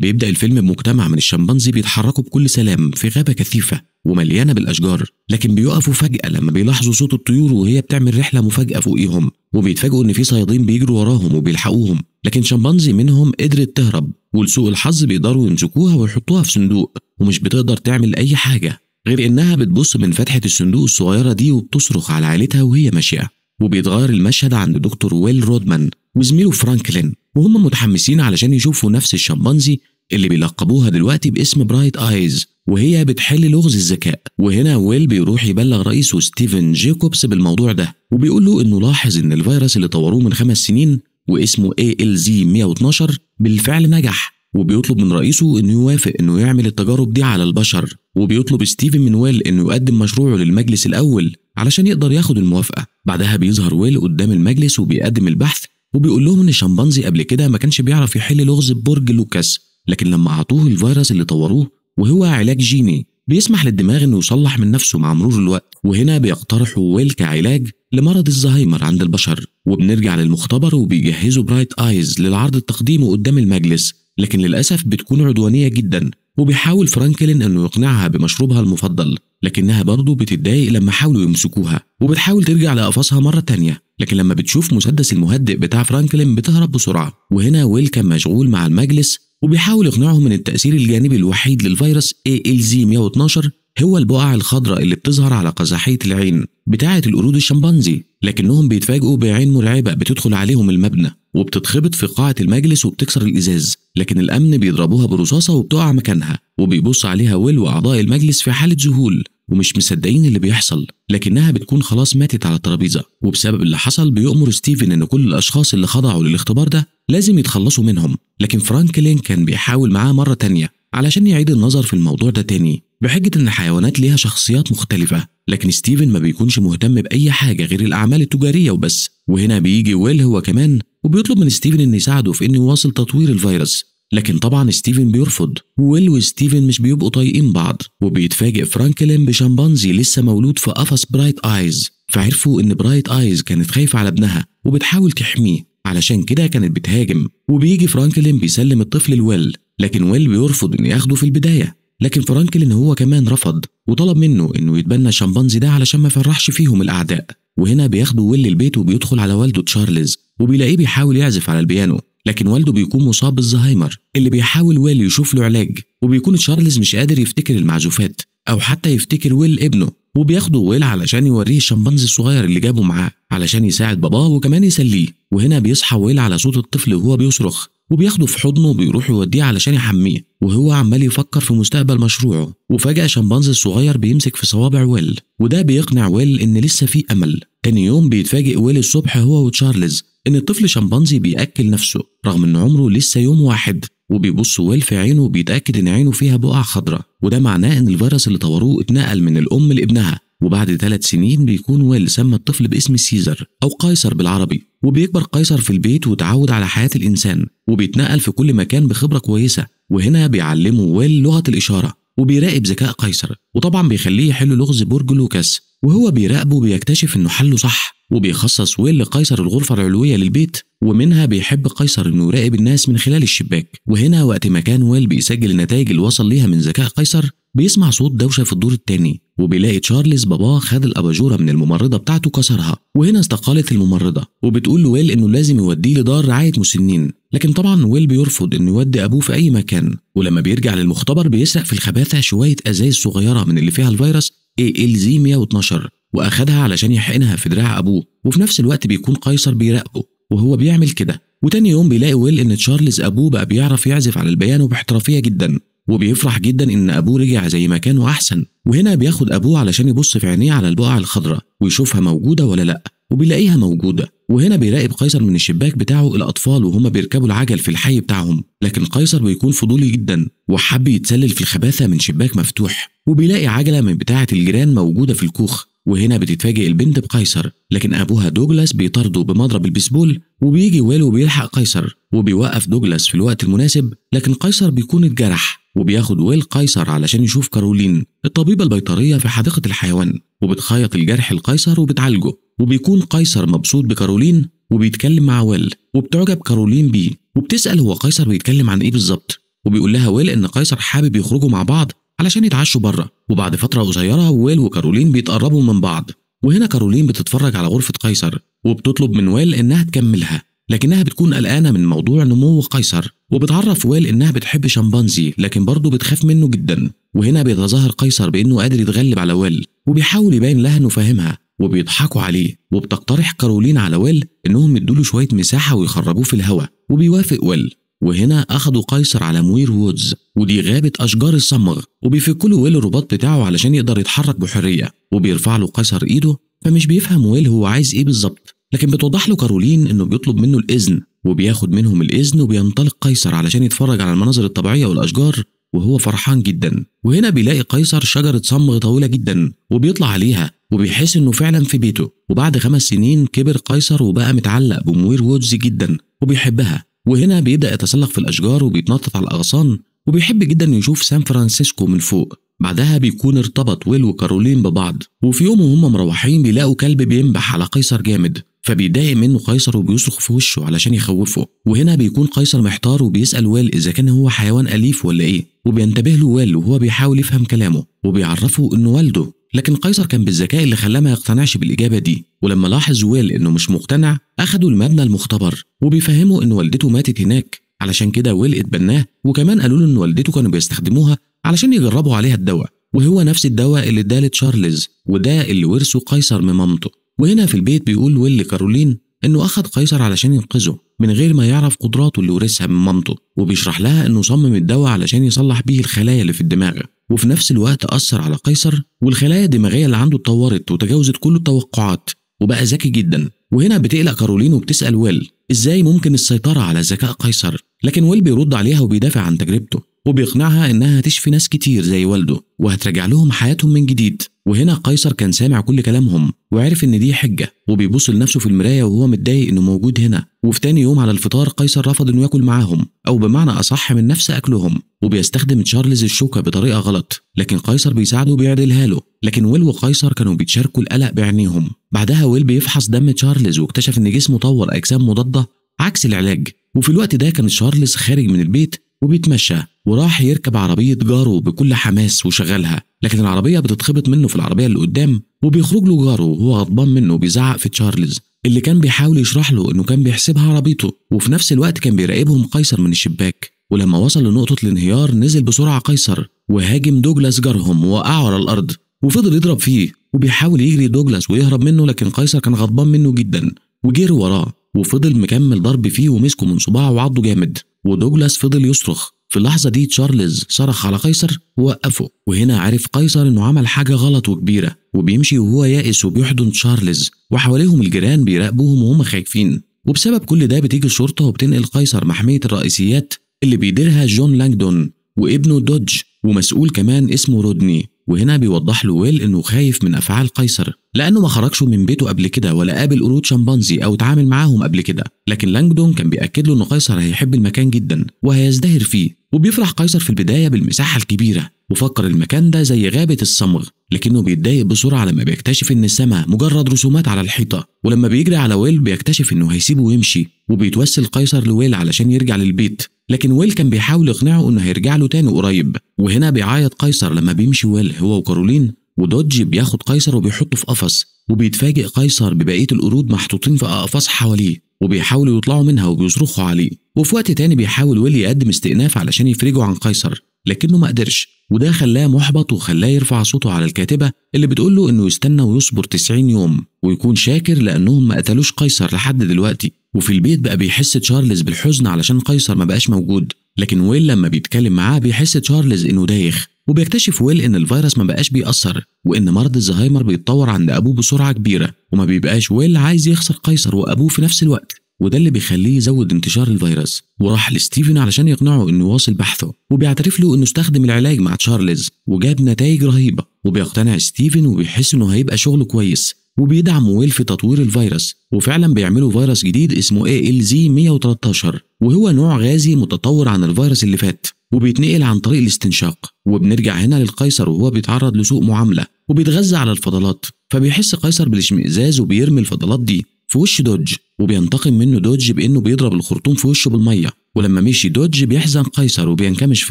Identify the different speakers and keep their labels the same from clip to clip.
Speaker 1: بيبدأ الفيلم بمجتمع من الشمبانزي بيتحركوا بكل سلام في غابة كثيفة ومليانة بالأشجار لكن بيقفوا فجأة لما بيلاحظوا صوت الطيور وهي بتعمل رحلة مفاجأة فوقيهم وبيتفاجئوا إن في صيادين بيجروا وراهم وبيلحقوهم لكن شمبانزي منهم قدرت تهرب ولسوء الحظ بيقدروا يمسكوها ويحطوها في صندوق ومش بتقدر تعمل أي حاجة غير إنها بتبص من فتحة الصندوق الصغيرة دي وبتصرخ على عيلتها وهي ماشية وبيتغير المشهد عند دكتور ويل رودمان وزميله فرانكلين وهم متحمسين علشان يشوفوا نفس الشمبانزي اللي بيلقبوها دلوقتي باسم برايت ايز وهي بتحل لغز الذكاء وهنا ويل بيروح يبلغ رئيسه ستيفن جيكوبس بالموضوع ده وبيقول له انه لاحظ ان الفيروس اللي طوروه من خمس سنين واسمه ALZ 112 بالفعل نجح وبيطلب من رئيسه انه يوافق انه يعمل التجارب دي على البشر وبيطلب ستيفن من ويل انه يقدم مشروعه للمجلس الاول علشان يقدر ياخد الموافقه بعدها بيظهر ويل قدام المجلس وبيقدم البحث وبيقول لهم ان الشمبانزي قبل كده ما كانش بيعرف يحل لغز برج لوكاس لكن لما عطوه الفيروس اللي طوروه وهو علاج جيني بيسمح للدماغ انه يصلح من نفسه مع مرور الوقت وهنا بيقترحوا ويل كعلاج لمرض الزهايمر عند البشر وبنرجع للمختبر وبيجهزوا برايت ايز للعرض التقديمه قدام المجلس لكن للاسف بتكون عدوانيه جدا وبيحاول فرانكلين انه يقنعها بمشروبها المفضل لكنها برضه بتتضايق لما حاولوا يمسكوها وبتحاول ترجع لقفصها مره تانيه لكن لما بتشوف مسدس المهدئ بتاع فرانكلين بتهرب بسرعة وهنا ويل كان مشغول مع المجلس وبيحاول يقنعهم ان التأثير الجانبي الوحيد للفيروس ALZ-112 هو البقع الخضراء اللي بتظهر على قزحية العين بتاعة القرود الشمبانزي لكنهم بيتفاجئوا بعين مرعبة بتدخل عليهم المبنى وبتتخبط في قاعة المجلس وبتكسر الإزاز لكن الأمن بيضربوها برصاصة وبتقع مكانها وبيبص عليها ويل وأعضاء المجلس في حالة ذهول ومش مصدقين اللي بيحصل لكنها بتكون خلاص ماتت على الترابيزه وبسبب اللي حصل بيأمر ستيفن ان كل الاشخاص اللي خضعوا للاختبار ده لازم يتخلصوا منهم لكن فرانكلين كان بيحاول معاه مره تانية علشان يعيد النظر في الموضوع ده تاني بحجة إن الحيوانات ليها شخصيات مختلفة لكن ستيفن ما بيكونش مهتم بأي حاجة غير الأعمال التجارية وبس وهنا بيجي ويل هو كمان وبيطلب من ستيفن إن يساعده في إنه يواصل تطوير الفيروس لكن طبعا ستيفن بيرفض ويل وستيفن مش بيبقوا طايقين بعض وبيتفاجئ فرانكلين بشمبانزي لسه مولود في قفص برايت ايز فعرفوا ان برايت ايز كانت خايفه على ابنها وبتحاول تحميه علشان كده كانت بتهاجم وبيجي فرانكلين بيسلم الطفل لويل لكن ويل بيرفض انه ياخده في البدايه لكن فرانكلين هو كمان رفض وطلب منه انه يتبنى الشمبانزي ده علشان ما يفرحش فيهم الاعداء وهنا بياخدوا ويل البيت وبيدخل على والده تشارلز وبيلاقيه بيحاول يعزف على البيانو لكن والده بيكون مصاب بالزهايمر اللي بيحاول ويل يشوف له علاج وبيكون تشارلز مش قادر يفتكر المعزوفات او حتى يفتكر ويل ابنه وبياخده ويل علشان يوريه الشمبانزي الصغير اللي جابه معاه علشان يساعد باباه وكمان يسليه وهنا بيصحى ويل على صوت الطفل وهو بيصرخ وبياخده في حضنه وبيروح يوديه علشان يحميه وهو عمال يفكر في مستقبل مشروعه وفجأة الشمبانزي الصغير بيمسك في صوابع ويل وده بيقنع ويل إن لسه في أمل تاني يوم بيتفاجئ ويل الصبح هو وتشارلز إن الطفل شمبانزي بيأكل نفسه رغم إن عمره لسه يوم واحد وبيبص ويل في عينه وبيتأكد إن عينه فيها بقع خضراء وده معناه إن الفيروس اللي طوروه اتنقل من الأم لابنها وبعد ثلاث سنين بيكون ويل سمى الطفل باسم سيزر أو قيصر بالعربي وبيكبر قيصر في البيت وتعود على حياة الإنسان وبيتنقل في كل مكان بخبرة كويسة وهنا بيعلمه ويل لغة الإشارة وبيراقب ذكاء قيصر وطبعا بيخليه يحل لغز برج لوكاس وهو بيراقبه بيكتشف إنه حله صح وبيخصص ويل لقيصر الغرفة العلوية للبيت ومنها بيحب قيصر انه يراقب الناس من خلال الشباك وهنا وقت ما كان ويل بيسجل النتائج اللي وصل ليها من ذكاء قيصر بيسمع صوت دوشه في الدور الثاني وبيلاقي تشارلز باباه خد الاباجوره من الممرضه بتاعته كسرها وهنا استقالت الممرضه وبتقول لويل انه لازم يوديه لدار رعايه مسنين لكن طبعا ويل بيرفض انه يودي ابوه في اي مكان ولما بيرجع للمختبر بيسرق في الخباثه شويه ازايز صغيره من اللي فيها الفيروس ALZ 112 وأخدها علشان يحقنها في دراع أبوه وفي نفس الوقت بيكون قيصر بيراقبه وهو بيعمل كده وتاني يوم بيلاقي ويل إن تشارلز أبوه بقى بيعرف يعزف على البيانو باحترافية جدا وبيفرح جدا إن أبوه رجع زي ما كان وأحسن وهنا بياخد أبوه علشان يبص في عينيه على البقع الخضراء ويشوفها موجودة ولا لأ وبيلاقيها موجودة وهنا بيراقب قيصر من الشباك بتاعه الأطفال وهما بيركبوا العجل في الحي بتاعهم لكن قيصر بيكون فضولي جدا وحب يتسلل في الخباثة من شباك مفتوح وبيلاقي عجلة من بتاعة الجيران موجودة في الكوخ وهنا بتتفاجئ البنت بقيصر لكن أبوها دوجلاس بيطارده بمضرب البيسبول وبيجي والو بيلحق قيصر وبيوقف دوجلاس في الوقت المناسب لكن قيصر بيكون اتجرح وبياخد ويل قيصر علشان يشوف كارولين الطبيبة البيطرية في حديقة الحيوان وبتخيط الجرح لقيصر وبتعالجه وبيكون قيصر مبسوط بكارولين وبيتكلم مع ويل وبتعجب كارولين بيه وبتسأل هو قيصر بيتكلم عن ايه بالظبط وبيقول لها ويل ان قيصر حابب يخرجوا مع بعض علشان يتعشوا بره وبعد فترة قصيرة ويل وكارولين بيتقربوا من بعض وهنا كارولين بتتفرج على غرفة قيصر وبتطلب من ويل انها تكملها لكنها بتكون قلقانة من موضوع نمو قيصر وبتعرف وال انها بتحب شمبانزي لكن برضه بتخاف منه جدا وهنا بيتظاهر قيصر بانه قادر يتغلب على وال وبيحاول يبين لها انه فاهمها وبيضحكوا عليه وبتقترح كارولين على ويل انهم له شويه مساحه ويخرجوه في الهواء وبيوافق ويل وهنا اخدوا قيصر على موير وودز ودي غابه اشجار الصمغ وبيفكوا له ويل الرباط بتاعه علشان يقدر يتحرك بحريه وبيرفع له قيصر ايده فمش بيفهم ويل هو عايز ايه بالظبط لكن بتوضح له كارولين انه بيطلب منه الاذن وبياخد منهم الإذن وبينطلق قيصر علشان يتفرج على المناظر الطبيعية والأشجار وهو فرحان جدا وهنا بيلاقي قيصر شجرة صمغ طويلة جدا وبيطلع عليها وبيحس انه فعلا في بيته وبعد خمس سنين كبر قيصر وبقى متعلق بموير وودز جدا وبيحبها وهنا بيبدأ يتسلق في الأشجار وبيتنطط على الأغصان وبيحب جدا يشوف سان فرانسيسكو من فوق بعدها بيكون ارتبط ويل وكارولين ببعض وفي يوم وهم مروحين بيلاقوا كلب بينبح على قيصر جامد فبيتضايق منه قيصر وبيصرخ في وشه علشان يخوفه وهنا بيكون قيصر محتار وبيسأل وال إذا كان هو حيوان أليف ولا إيه وبينتبه له وال وهو بيحاول يفهم كلامه وبيعرفه إنه والده لكن قيصر كان بالذكاء اللي خلاه ما يقتنعش بالإجابة دي ولما لاحظ وال إنه مش مقتنع أخدوا المبنى المختبر وبيفهمه إن والدته ماتت هناك علشان كده ويل اتبناه وكمان قالوا له إن والدته كانوا بيستخدموها علشان يجربوا عليها الدواء وهو نفس الدواء اللي اداه لتشارلز وده اللي ورثه قيصر من مامته وهنا في البيت بيقول ويل لكارولين انه اخد قيصر علشان ينقذه من غير ما يعرف قدراته اللي ورثها من مامته وبيشرح لها انه صمم الدواء علشان يصلح بيه الخلايا اللي في الدماغ وفي نفس الوقت اثر على قيصر والخلايا الدماغيه اللي عنده اتطورت وتجاوزت كل التوقعات وبقى ذكي جدا وهنا بتقلق كارولين وبتسال ويل ازاي ممكن السيطره على ذكاء قيصر لكن ويل بيرد عليها وبيدافع عن تجربته وبيقنعها انها هتشفي ناس كتير زي والده وهترجع لهم حياتهم من جديد وهنا قيصر كان سامع كل كلامهم وعرف ان دي حجه وبيبص لنفسه في المرايه وهو متضايق انه موجود هنا وفي تاني يوم على الفطار قيصر رفض انه ياكل معاهم او بمعنى اصح من نفس اكلهم وبيستخدم تشارلز الشوكه بطريقه غلط لكن قيصر بيساعده وبيعدلها له لكن ويل وقيصر كانوا بيتشاركوا القلق بعينيهم بعدها ويل بيفحص دم تشارلز واكتشف ان جسمه طور اجسام مضاده عكس العلاج وفي الوقت ده كان تشارلز خارج من البيت وبيتمشى وراح يركب عربية جاره بكل حماس وشغلها لكن العربية بتتخبط منه في العربية اللي قدام وبيخرج له جاره وهو غضبان منه بيزعق في تشارلز اللي كان بيحاول يشرح له انه كان بيحسبها عربيته وفي نفس الوقت كان بيراقبهم قيصر من الشباك ولما وصل لنقطة الانهيار نزل بسرعة قيصر وهاجم دوجلاس جارهم ووقعه على الأرض وفضل يضرب فيه وبيحاول يجري دوجلاس ويهرب منه لكن قيصر كان غضبان منه جدا وجري وراه وفضل مكمل ضرب فيه ومسكه من صباعه وعضه جامد ودوجلاس فضل يصرخ في اللحظة دي تشارلز صرخ على قيصر ووقفه وهنا عرف قيصر انه عمل حاجة غلط وكبيرة وبيمشي وهو يائس وبيحضن تشارلز وحواليهم الجيران بيراقبوهم وهم خايفين وبسبب كل ده بتيجي الشرطة وبتنقل قيصر محمية الرئيسيات اللي بيديرها جون لانجدون وابنه دودج ومسؤول كمان اسمه رودني وهنا بيوضح له ويل انه خايف من افعال قيصر لانه ما خرجش من بيته قبل كده ولا قابل قرود شمبانزي او اتعامل معاهم قبل كده لكن لانجدون كان بياكد له ان قيصر هيحب المكان جدا وهيزدهر فيه وبيفرح قيصر في البدايه بالمساحه الكبيره وفكر المكان ده زي غابه الصمغ لكنه بيتضايق بسرعه لما بيكتشف ان السماء مجرد رسومات على الحيطه ولما بيجري على ويل بيكتشف انه هيسيبه ويمشي وبيتوسل قيصر لويل علشان يرجع للبيت لكن ويل كان بيحاول يقنعه انه هيرجع له تاني قريب وهنا بيعيط قيصر لما بيمشي ويل هو وكارولين ودودج بياخد قيصر وبيحطه في قفص وبيتفاجئ قيصر ببقيه القرود محطوطين في اقفاص حواليه وبيحاولوا يطلعوا منها وبيصرخوا عليه وفي وقت تاني بيحاول ويل يقدم استئناف علشان يفرجوا عن قيصر لكنه ما قدرش وده خلاه محبط وخلاه يرفع صوته على الكاتبه اللي بتقول له انه يستنى ويصبر 90 يوم ويكون شاكر لانهم ما قتلوش قيصر لحد دلوقتي وفي البيت بقى بيحس تشارلز بالحزن علشان قيصر ما بقاش موجود لكن ويل لما بيتكلم معاه بيحس تشارلز انه دايخ وبيكتشف ويل ان الفيروس ما بقاش بيأثر وان مرض الزهايمر بيتطور عند ابوه بسرعه كبيره وما بيبقاش ويل عايز يخسر قيصر وابوه في نفس الوقت وده اللي بيخليه يزود انتشار الفيروس وراح لستيفن علشان يقنعه انه يواصل بحثه وبيعترف له انه استخدم العلاج مع تشارلز وجاب نتائج رهيبه وبيقتنع ستيفن وبيحس انه هيبقى شغله كويس وبيدعم ويل في تطوير الفيروس وفعلا بيعملوا فيروس جديد اسمه ALZ 113 وهو نوع غازي متطور عن الفيروس اللي فات وبيتنقل عن طريق الاستنشاق وبنرجع هنا للقيصر وهو بيتعرض لسوء معامله وبيتغذى على الفضلات فبيحس قيصر بالاشمئزاز وبيرمي الفضلات دي في وش دوج وبينتقم منه دوج بانه بيضرب الخرطوم في وشه بالميه ولما مشي دوج بيحزن قيصر وبينكمش في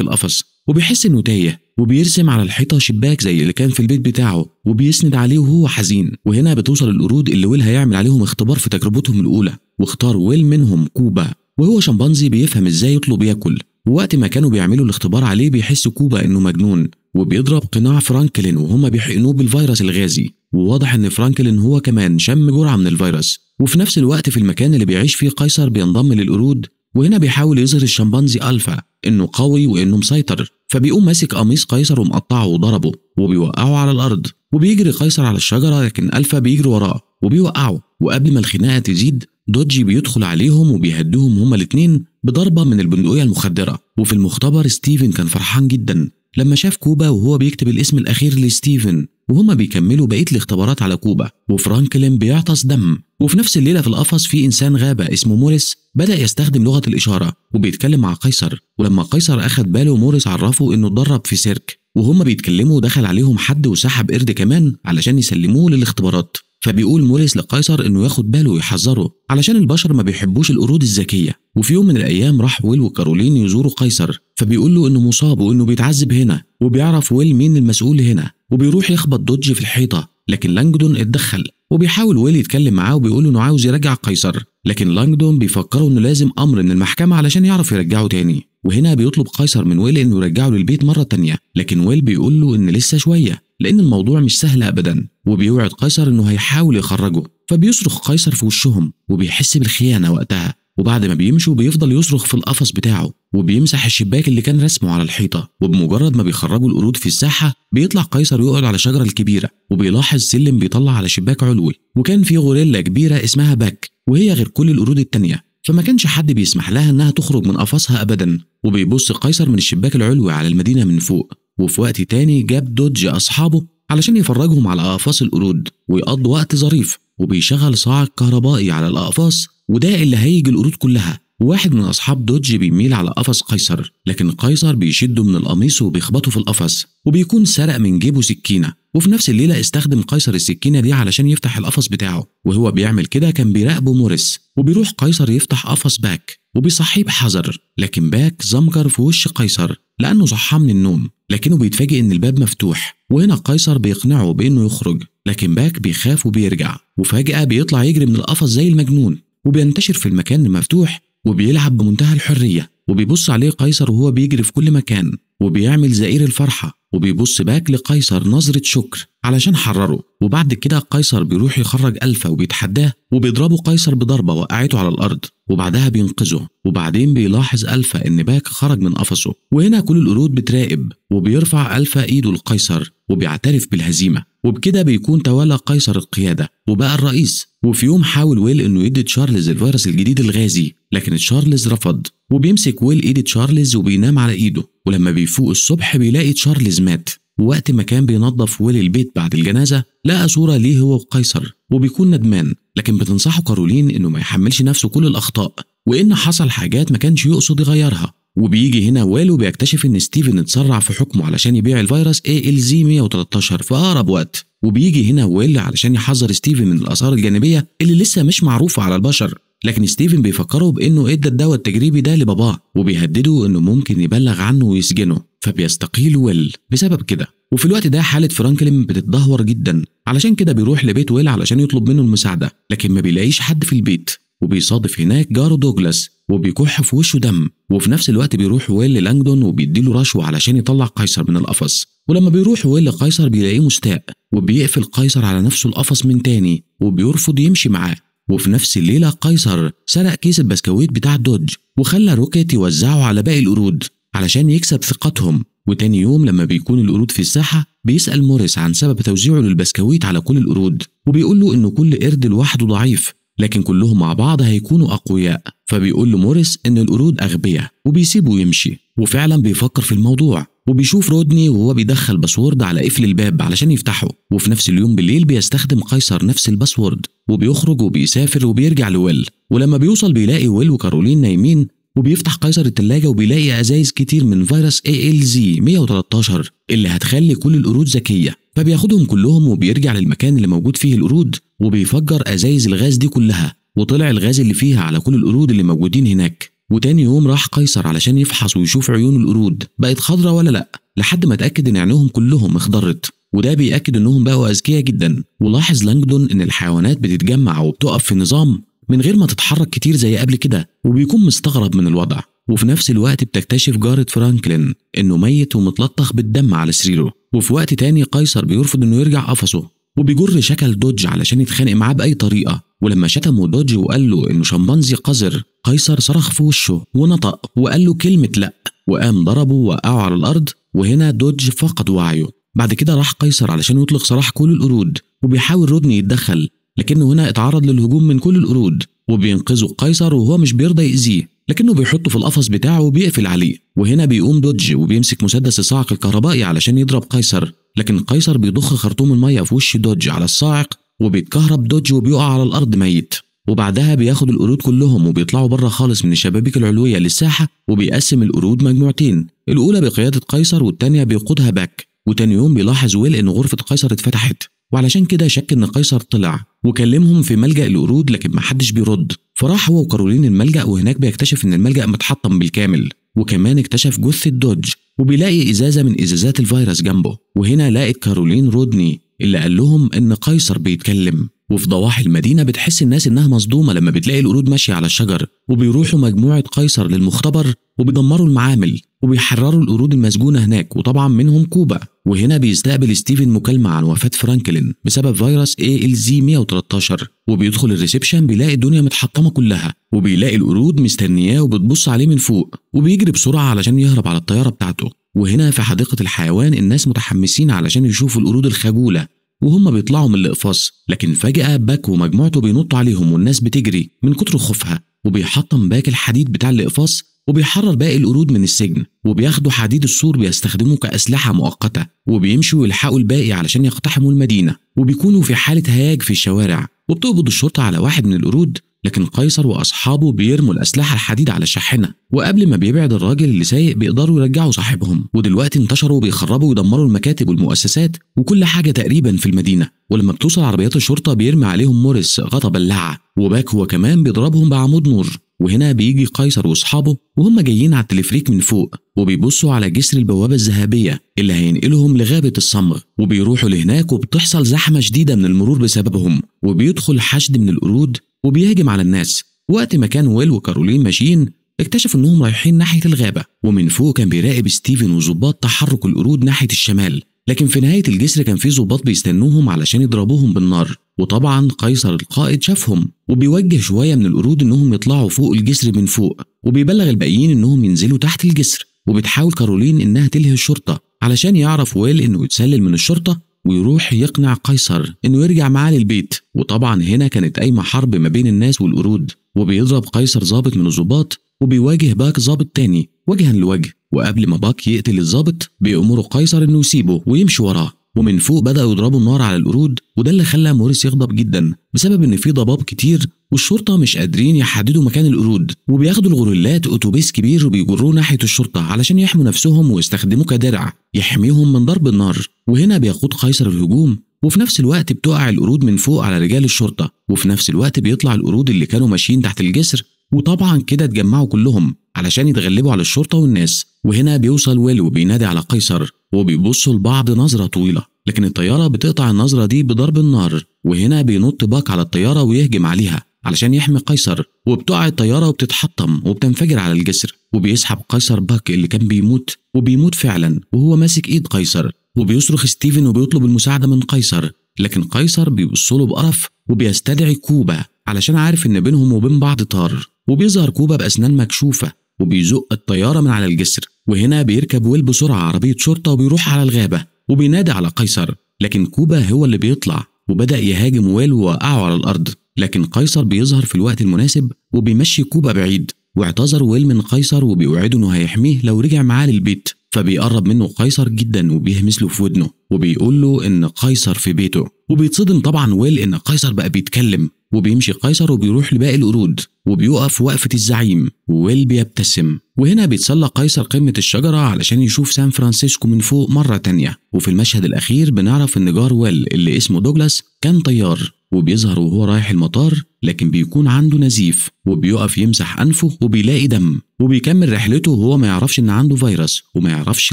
Speaker 1: القفص وبيحس انه تايه وبيرسم على الحيطه شباك زي اللي كان في البيت بتاعه وبيسند عليه وهو حزين وهنا بتوصل القرود اللي ويل هيعمل عليهم اختبار في تجربتهم الاولى واختار ويل منهم كوبا وهو شمبانزي بيفهم ازاي يطلب ياكل ووقت ما كانوا بيعملوا الاختبار عليه بيحس كوبا انه مجنون وبيضرب قناع فرانكلين وهما بيحقنوه بالفيروس الغازي وواضح ان فرانكلين هو كمان شم جرعه من الفيروس وفي نفس الوقت في المكان اللي بيعيش فيه قيصر بينضم للقرود وهنا بيحاول يظهر الشمبانزي ألفا إنه قوي وإنه مسيطر فبيقوم ماسك قميص قيصر ومقطعه وضربه وبيوقعه على الأرض وبيجري قيصر على الشجرة لكن ألفا بيجري وراه وبيوقعه وقبل ما الخناقة تزيد دوجي بيدخل عليهم وبيهدهم هما الاثنين بضربة من البندقية المخدرة وفي المختبر ستيفن كان فرحان جدا لما شاف كوبا وهو بيكتب الاسم الأخير لستيفن وهما بيكملوا بقيه الاختبارات على كوبا وفرانكلين بيعطس دم وفي نفس الليله في القفص في انسان غابه اسمه موريس بدا يستخدم لغه الاشاره وبيتكلم مع قيصر ولما قيصر اخد باله موريس عرفه انه اتدرب في سيرك وهما بيتكلموا دخل عليهم حد وسحب قرد كمان علشان يسلموه للاختبارات فبيقول موريس لقيصر انه ياخد باله ويحذره علشان البشر ما بيحبوش القرود الذكيه وفي يوم من الايام راح ويل وكارولين يزوروا قيصر فبيقول له انه مصاب وانه بيتعذب هنا وبيعرف ويل مين المسؤول هنا وبيروح يخبط دوج في الحيطه لكن لانجدون اتدخل وبيحاول ويل يتكلم معاه وبيقول انه عاوز يرجع قيصر لكن لانجدون بيفكره انه لازم امر من المحكمه علشان يعرف يرجعه تاني وهنا بيطلب قيصر من ويل انه يرجعه للبيت مره تانيه لكن ويل بيقول له ان لسه شويه لان الموضوع مش سهل ابدا وبيوعد قيصر انه هيحاول يخرجه فبيصرخ قيصر في وشهم وبيحس بالخيانه وقتها وبعد ما بيمشوا بيفضل يصرخ في القفص بتاعه وبيمسح الشباك اللي كان رسمه على الحيطة وبمجرد ما بيخرجوا القرود في الساحة بيطلع قيصر يقعد على الشجرة الكبيرة وبيلاحظ سلم بيطلع على شباك علوي وكان في غوريلا كبيرة اسمها باك وهي غير كل القرود التانية فما كانش حد بيسمح لها انها تخرج من قفصها ابدا وبيبص قيصر من الشباك العلوي على المدينة من فوق وفي وقت تاني جاب دودج أصحابه علشان يفرجهم على أقفاص القرود ويقضوا وقت ظريف وبيشغل صاعق كهربائي على الأقفاص وده اللي هيجي القرود كلها واحد من أصحاب دوج بيميل على قفص قيصر لكن قيصر بيشده من القميص وبيخبطه في القفص وبيكون سرق من جيبه سكينة وفي نفس الليلة استخدم قيصر السكينة دي علشان يفتح القفص بتاعه وهو بيعمل كده كان بيراقبه موريس وبيروح قيصر يفتح قفص باك وبيصحيه بحذر لكن باك زمجر في وش قيصر لأنه صحاه من النوم لكنه بيتفاجئ إن الباب مفتوح وهنا قيصر بيقنعه بإنه يخرج لكن باك بيخاف وبيرجع وفجأة بيطلع يجري من القفص زي المجنون وبينتشر في المكان المفتوح وبيلعب بمنتهى الحرية وبيبص عليه قيصر وهو بيجري في كل مكان وبيعمل زئير الفرحة وبيبص باك لقيصر نظرة شكر علشان حرره وبعد كده قيصر بيروح يخرج ألفا وبيتحداه وبيضربه قيصر بضربة وقعته على الأرض وبعدها بينقذه وبعدين بيلاحظ ألفا إن باك خرج من قفصه وهنا كل القرود بتراقب وبيرفع ألفا إيده لقيصر وبيعترف بالهزيمة وبكده بيكون تولى قيصر القيادة وبقى الرئيس وفي يوم حاول ويل إنه يدي تشارلز الفيروس الجديد الغازي لكن تشارلز رفض وبيمسك ويل ايد تشارلز وبينام على ايده ولما بيفوق الصبح بيلاقي تشارلز مات ووقت ما كان بينظف ويل البيت بعد الجنازة لقى صورة ليه هو وقيصر وبيكون ندمان لكن بتنصحه كارولين انه ما يحملش نفسه كل الاخطاء وان حصل حاجات ما كانش يقصد يغيرها وبيجي هنا ويل وبيكتشف ان ستيفن اتسرع في حكمه علشان يبيع الفيروس ALZ 113 في اقرب وقت وبيجي هنا ويل علشان يحذر ستيفن من الاثار الجانبيه اللي لسه مش معروفه على البشر لكن ستيفن بيفكره بانه ادى الدواء التجريبي ده لباباه وبيهدده انه ممكن يبلغ عنه ويسجنه فبيستقيل ويل بسبب كده وفي الوقت ده حالة فرانكلين بتتدهور جدا علشان كده بيروح لبيت ويل علشان يطلب منه المساعدة لكن ما بيلاقيش حد في البيت وبيصادف هناك جاره دوجلاس وبيكح في وشه دم وفي نفس الوقت بيروح ويل لانجدون وبيديله رشوة علشان يطلع قيصر من القفص ولما بيروح ويل لقيصر بيلاقيه مستاء وبيقفل قيصر على نفسه القفص من تاني وبيرفض يمشي معاه وفي نفس الليلة قيصر سرق كيس البسكويت بتاع دوج وخلى روكيت يوزعه على باقي القرود علشان يكسب ثقتهم وتاني يوم لما بيكون القرود في الساحة بيسأل موريس عن سبب توزيعه للبسكويت على كل القرود وبيقول له إن كل قرد لوحده ضعيف لكن كلهم مع بعض هيكونوا أقوياء فبيقول له موريس إن القرود أغبياء وبيسيبه يمشي وفعلا بيفكر في الموضوع وبيشوف رودني وهو بيدخل باسورد على قفل الباب علشان يفتحه وفي نفس اليوم بالليل بيستخدم قيصر نفس الباسورد وبيخرج وبيسافر وبيرجع لويل ولما بيوصل بيلاقي ويل وكارولين نايمين وبيفتح قيصر التلاجة وبيلاقي أزايز كتير من فيروس اي ال زي 113 اللي هتخلي كل القرود ذكية فبياخدهم كلهم وبيرجع للمكان اللي موجود فيه القرود وبيفجر أزايز الغاز دي كلها وطلع الغاز اللي فيها على كل القرود اللي موجودين هناك وتاني يوم راح قيصر علشان يفحص ويشوف عيون القرود بقت خضرة ولا لأ لحد ما اتأكد إن عينهم كلهم اخضرت وده بيأكد إنهم بقوا أذكياء جدا ولاحظ لانجدون إن الحيوانات بتتجمع وبتقف في نظام من غير ما تتحرك كتير زي قبل كده وبيكون مستغرب من الوضع وفي نفس الوقت بتكتشف جارة فرانكلين إنه ميت ومتلطخ بالدم على سريره وفي وقت تاني قيصر بيرفض إنه يرجع قفصه وبيجر شكل دوج علشان يتخانق معاه بأي طريقة ولما شتمه دوج وقال له انه شمبانزي قذر قيصر صرخ في وشه ونطق وقال له كلمه لا وقام ضربه ووقعه على الارض وهنا دوج فقد وعيه بعد كده راح قيصر علشان يطلق سراح كل القرود وبيحاول رودني يتدخل لكنه هنا اتعرض للهجوم من كل القرود وبينقذه قيصر وهو مش بيرضى يأذيه لكنه بيحطه في القفص بتاعه وبيقفل عليه وهنا بيقوم دوج وبيمسك مسدس الصاعق الكهربائي علشان يضرب قيصر لكن قيصر بيضخ خرطوم الميه في وش دوج على الصاعق وبيتكهرب دوج وبيقع على الارض ميت وبعدها بياخد القرود كلهم وبيطلعوا بره خالص من الشبابيك العلويه للساحه وبيقسم القرود مجموعتين الاولى بقياده قيصر والتانيه بيقودها باك وتاني يوم بيلاحظ ويل ان غرفه قيصر اتفتحت وعلشان كده شك ان قيصر طلع وكلمهم في ملجا القرود لكن محدش بيرد فراح هو وكارولين الملجا وهناك بيكتشف ان الملجا متحطم بالكامل وكمان اكتشف جثه دوج وبيلاقي ازازه من ازازات الفيروس جنبه وهنا لقت كارولين رودني اللي قال لهم إن قيصر بيتكلم وفي ضواحي المدينة بتحس الناس إنها مصدومة لما بتلاقي القرود ماشية على الشجر وبيروحوا مجموعة قيصر للمختبر وبيدمروا المعامل وبيحرروا القرود المسجونة هناك وطبعا منهم كوبا وهنا بيستقبل ستيفن مكالمة عن وفاة فرانكلين بسبب فيروس اي ال زي 113 وبيدخل الريسبشن بيلاقي الدنيا متحطمة كلها وبيلاقي القرود مستنياه وبتبص عليه من فوق وبيجري بسرعة علشان يهرب على الطيارة بتاعته وهنا في حديقة الحيوان الناس متحمسين علشان يشوفوا القرود الخجولة وهم بيطلعوا من الإقفاص لكن فجأة باك ومجموعته بينطوا عليهم والناس بتجري من كتر خوفها وبيحطم باك الحديد بتاع الإقفاص وبيحرر باقي القرود من السجن وبياخدوا حديد السور بيستخدموه كأسلحة مؤقتة وبيمشوا يلحقوا الباقي علشان يقتحموا المدينة وبيكونوا في حالة هياج في الشوارع وبتقبض الشرطة على واحد من القرود لكن قيصر واصحابه بيرموا الاسلحه الحديد على الشاحنه وقبل ما بيبعد الراجل اللي سايق بيقدروا يرجعوا صاحبهم ودلوقتي انتشروا بيخربوا ويدمروا المكاتب والمؤسسات وكل حاجه تقريبا في المدينه ولما بتوصل عربيات الشرطه بيرمي عليهم موريس غطا بلاعه وباك هو كمان بيضربهم بعمود نور وهنا بيجي قيصر واصحابه وهم جايين على التلفريك من فوق وبيبصوا على جسر البوابه الذهبيه اللي هينقلهم لغابه الصمغ وبيروحوا لهناك وبتحصل زحمه شديده من المرور بسببهم وبيدخل حشد من القرود وبيهجم على الناس وقت ما كان ويل وكارولين ماشيين اكتشفوا انهم رايحين ناحيه الغابه ومن فوق كان بيراقب ستيفن وظباط تحرك القرود ناحيه الشمال لكن في نهايه الجسر كان في ظباط بيستنوهم علشان يضربوهم بالنار وطبعا قيصر القائد شافهم وبيوجه شويه من القرود انهم يطلعوا فوق الجسر من فوق وبيبلغ الباقيين انهم ينزلوا تحت الجسر وبتحاول كارولين انها تلهي الشرطه علشان يعرف ويل انه يتسلل من الشرطه ويروح يقنع قيصر انه يرجع معاه للبيت وطبعا هنا كانت قايمه حرب ما بين الناس والقرود وبيضرب قيصر ظابط من الظباط وبيواجه باك ظابط تاني وجها لوجه وقبل ما باك يقتل الظابط بيأمره قيصر انه يسيبه ويمشي وراه ومن فوق بدأوا يضربوا النار على القرود وده اللي خلى موريس يغضب جدا بسبب إن في ضباب كتير والشرطة مش قادرين يحددوا مكان القرود وبياخدوا الغوريلات أتوبيس كبير وبيجروه ناحية الشرطة علشان يحموا نفسهم ويستخدموه كدرع يحميهم من ضرب النار وهنا بيقود قيصر الهجوم وفي نفس الوقت بتقع القرود من فوق على رجال الشرطة وفي نفس الوقت بيطلع القرود اللي كانوا ماشيين تحت الجسر وطبعا كده اتجمعوا كلهم علشان يتغلبوا على الشرطة والناس وهنا بيوصل ويلو بينادي على قيصر وبيبصوا لبعض نظرة طويلة لكن الطيارة بتقطع النظرة دي بضرب النار وهنا بينط باك على الطيارة ويهجم عليها علشان يحمي قيصر وبتقع الطيارة وبتتحطم وبتنفجر على الجسر وبيسحب قيصر باك اللي كان بيموت وبيموت فعلا وهو ماسك ايد قيصر وبيصرخ ستيفن وبيطلب المساعدة من قيصر لكن قيصر بيبص له بقرف وبيستدعي كوبا علشان عارف ان بينهم وبين بعض طار وبيظهر كوبا بأسنان مكشوفة وبيزق الطيارة من على الجسر وهنا بيركب ويل بسرعة عربية شرطة وبيروح على الغابة وبينادي على قيصر لكن كوبا هو اللي بيطلع وبدأ يهاجم ويل ووقعه على الأرض لكن قيصر بيظهر في الوقت المناسب وبيمشي كوبا بعيد واعتذر ويل من قيصر وبيوعده انه هيحميه لو رجع معاه للبيت فبيقرب منه قيصر جدا وبيهمس له في ودنه وبيقول له ان قيصر في بيته وبيتصدم طبعا ويل ان قيصر بقى بيتكلم وبيمشي قيصر وبيروح لباقي القرود وبيقف وقفة الزعيم وويل بيبتسم وهنا بيتسلق قيصر قمة الشجرة علشان يشوف سان فرانسيسكو من فوق مرة تانية وفي المشهد الأخير بنعرف إن جار ويل اللي اسمه دوجلاس كان طيار وبيظهر وهو رايح المطار لكن بيكون عنده نزيف وبيقف يمسح أنفه وبيلاقي دم وبيكمل رحلته وهو ما يعرفش إن عنده فيروس وما يعرفش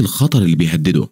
Speaker 1: الخطر اللي بيهدده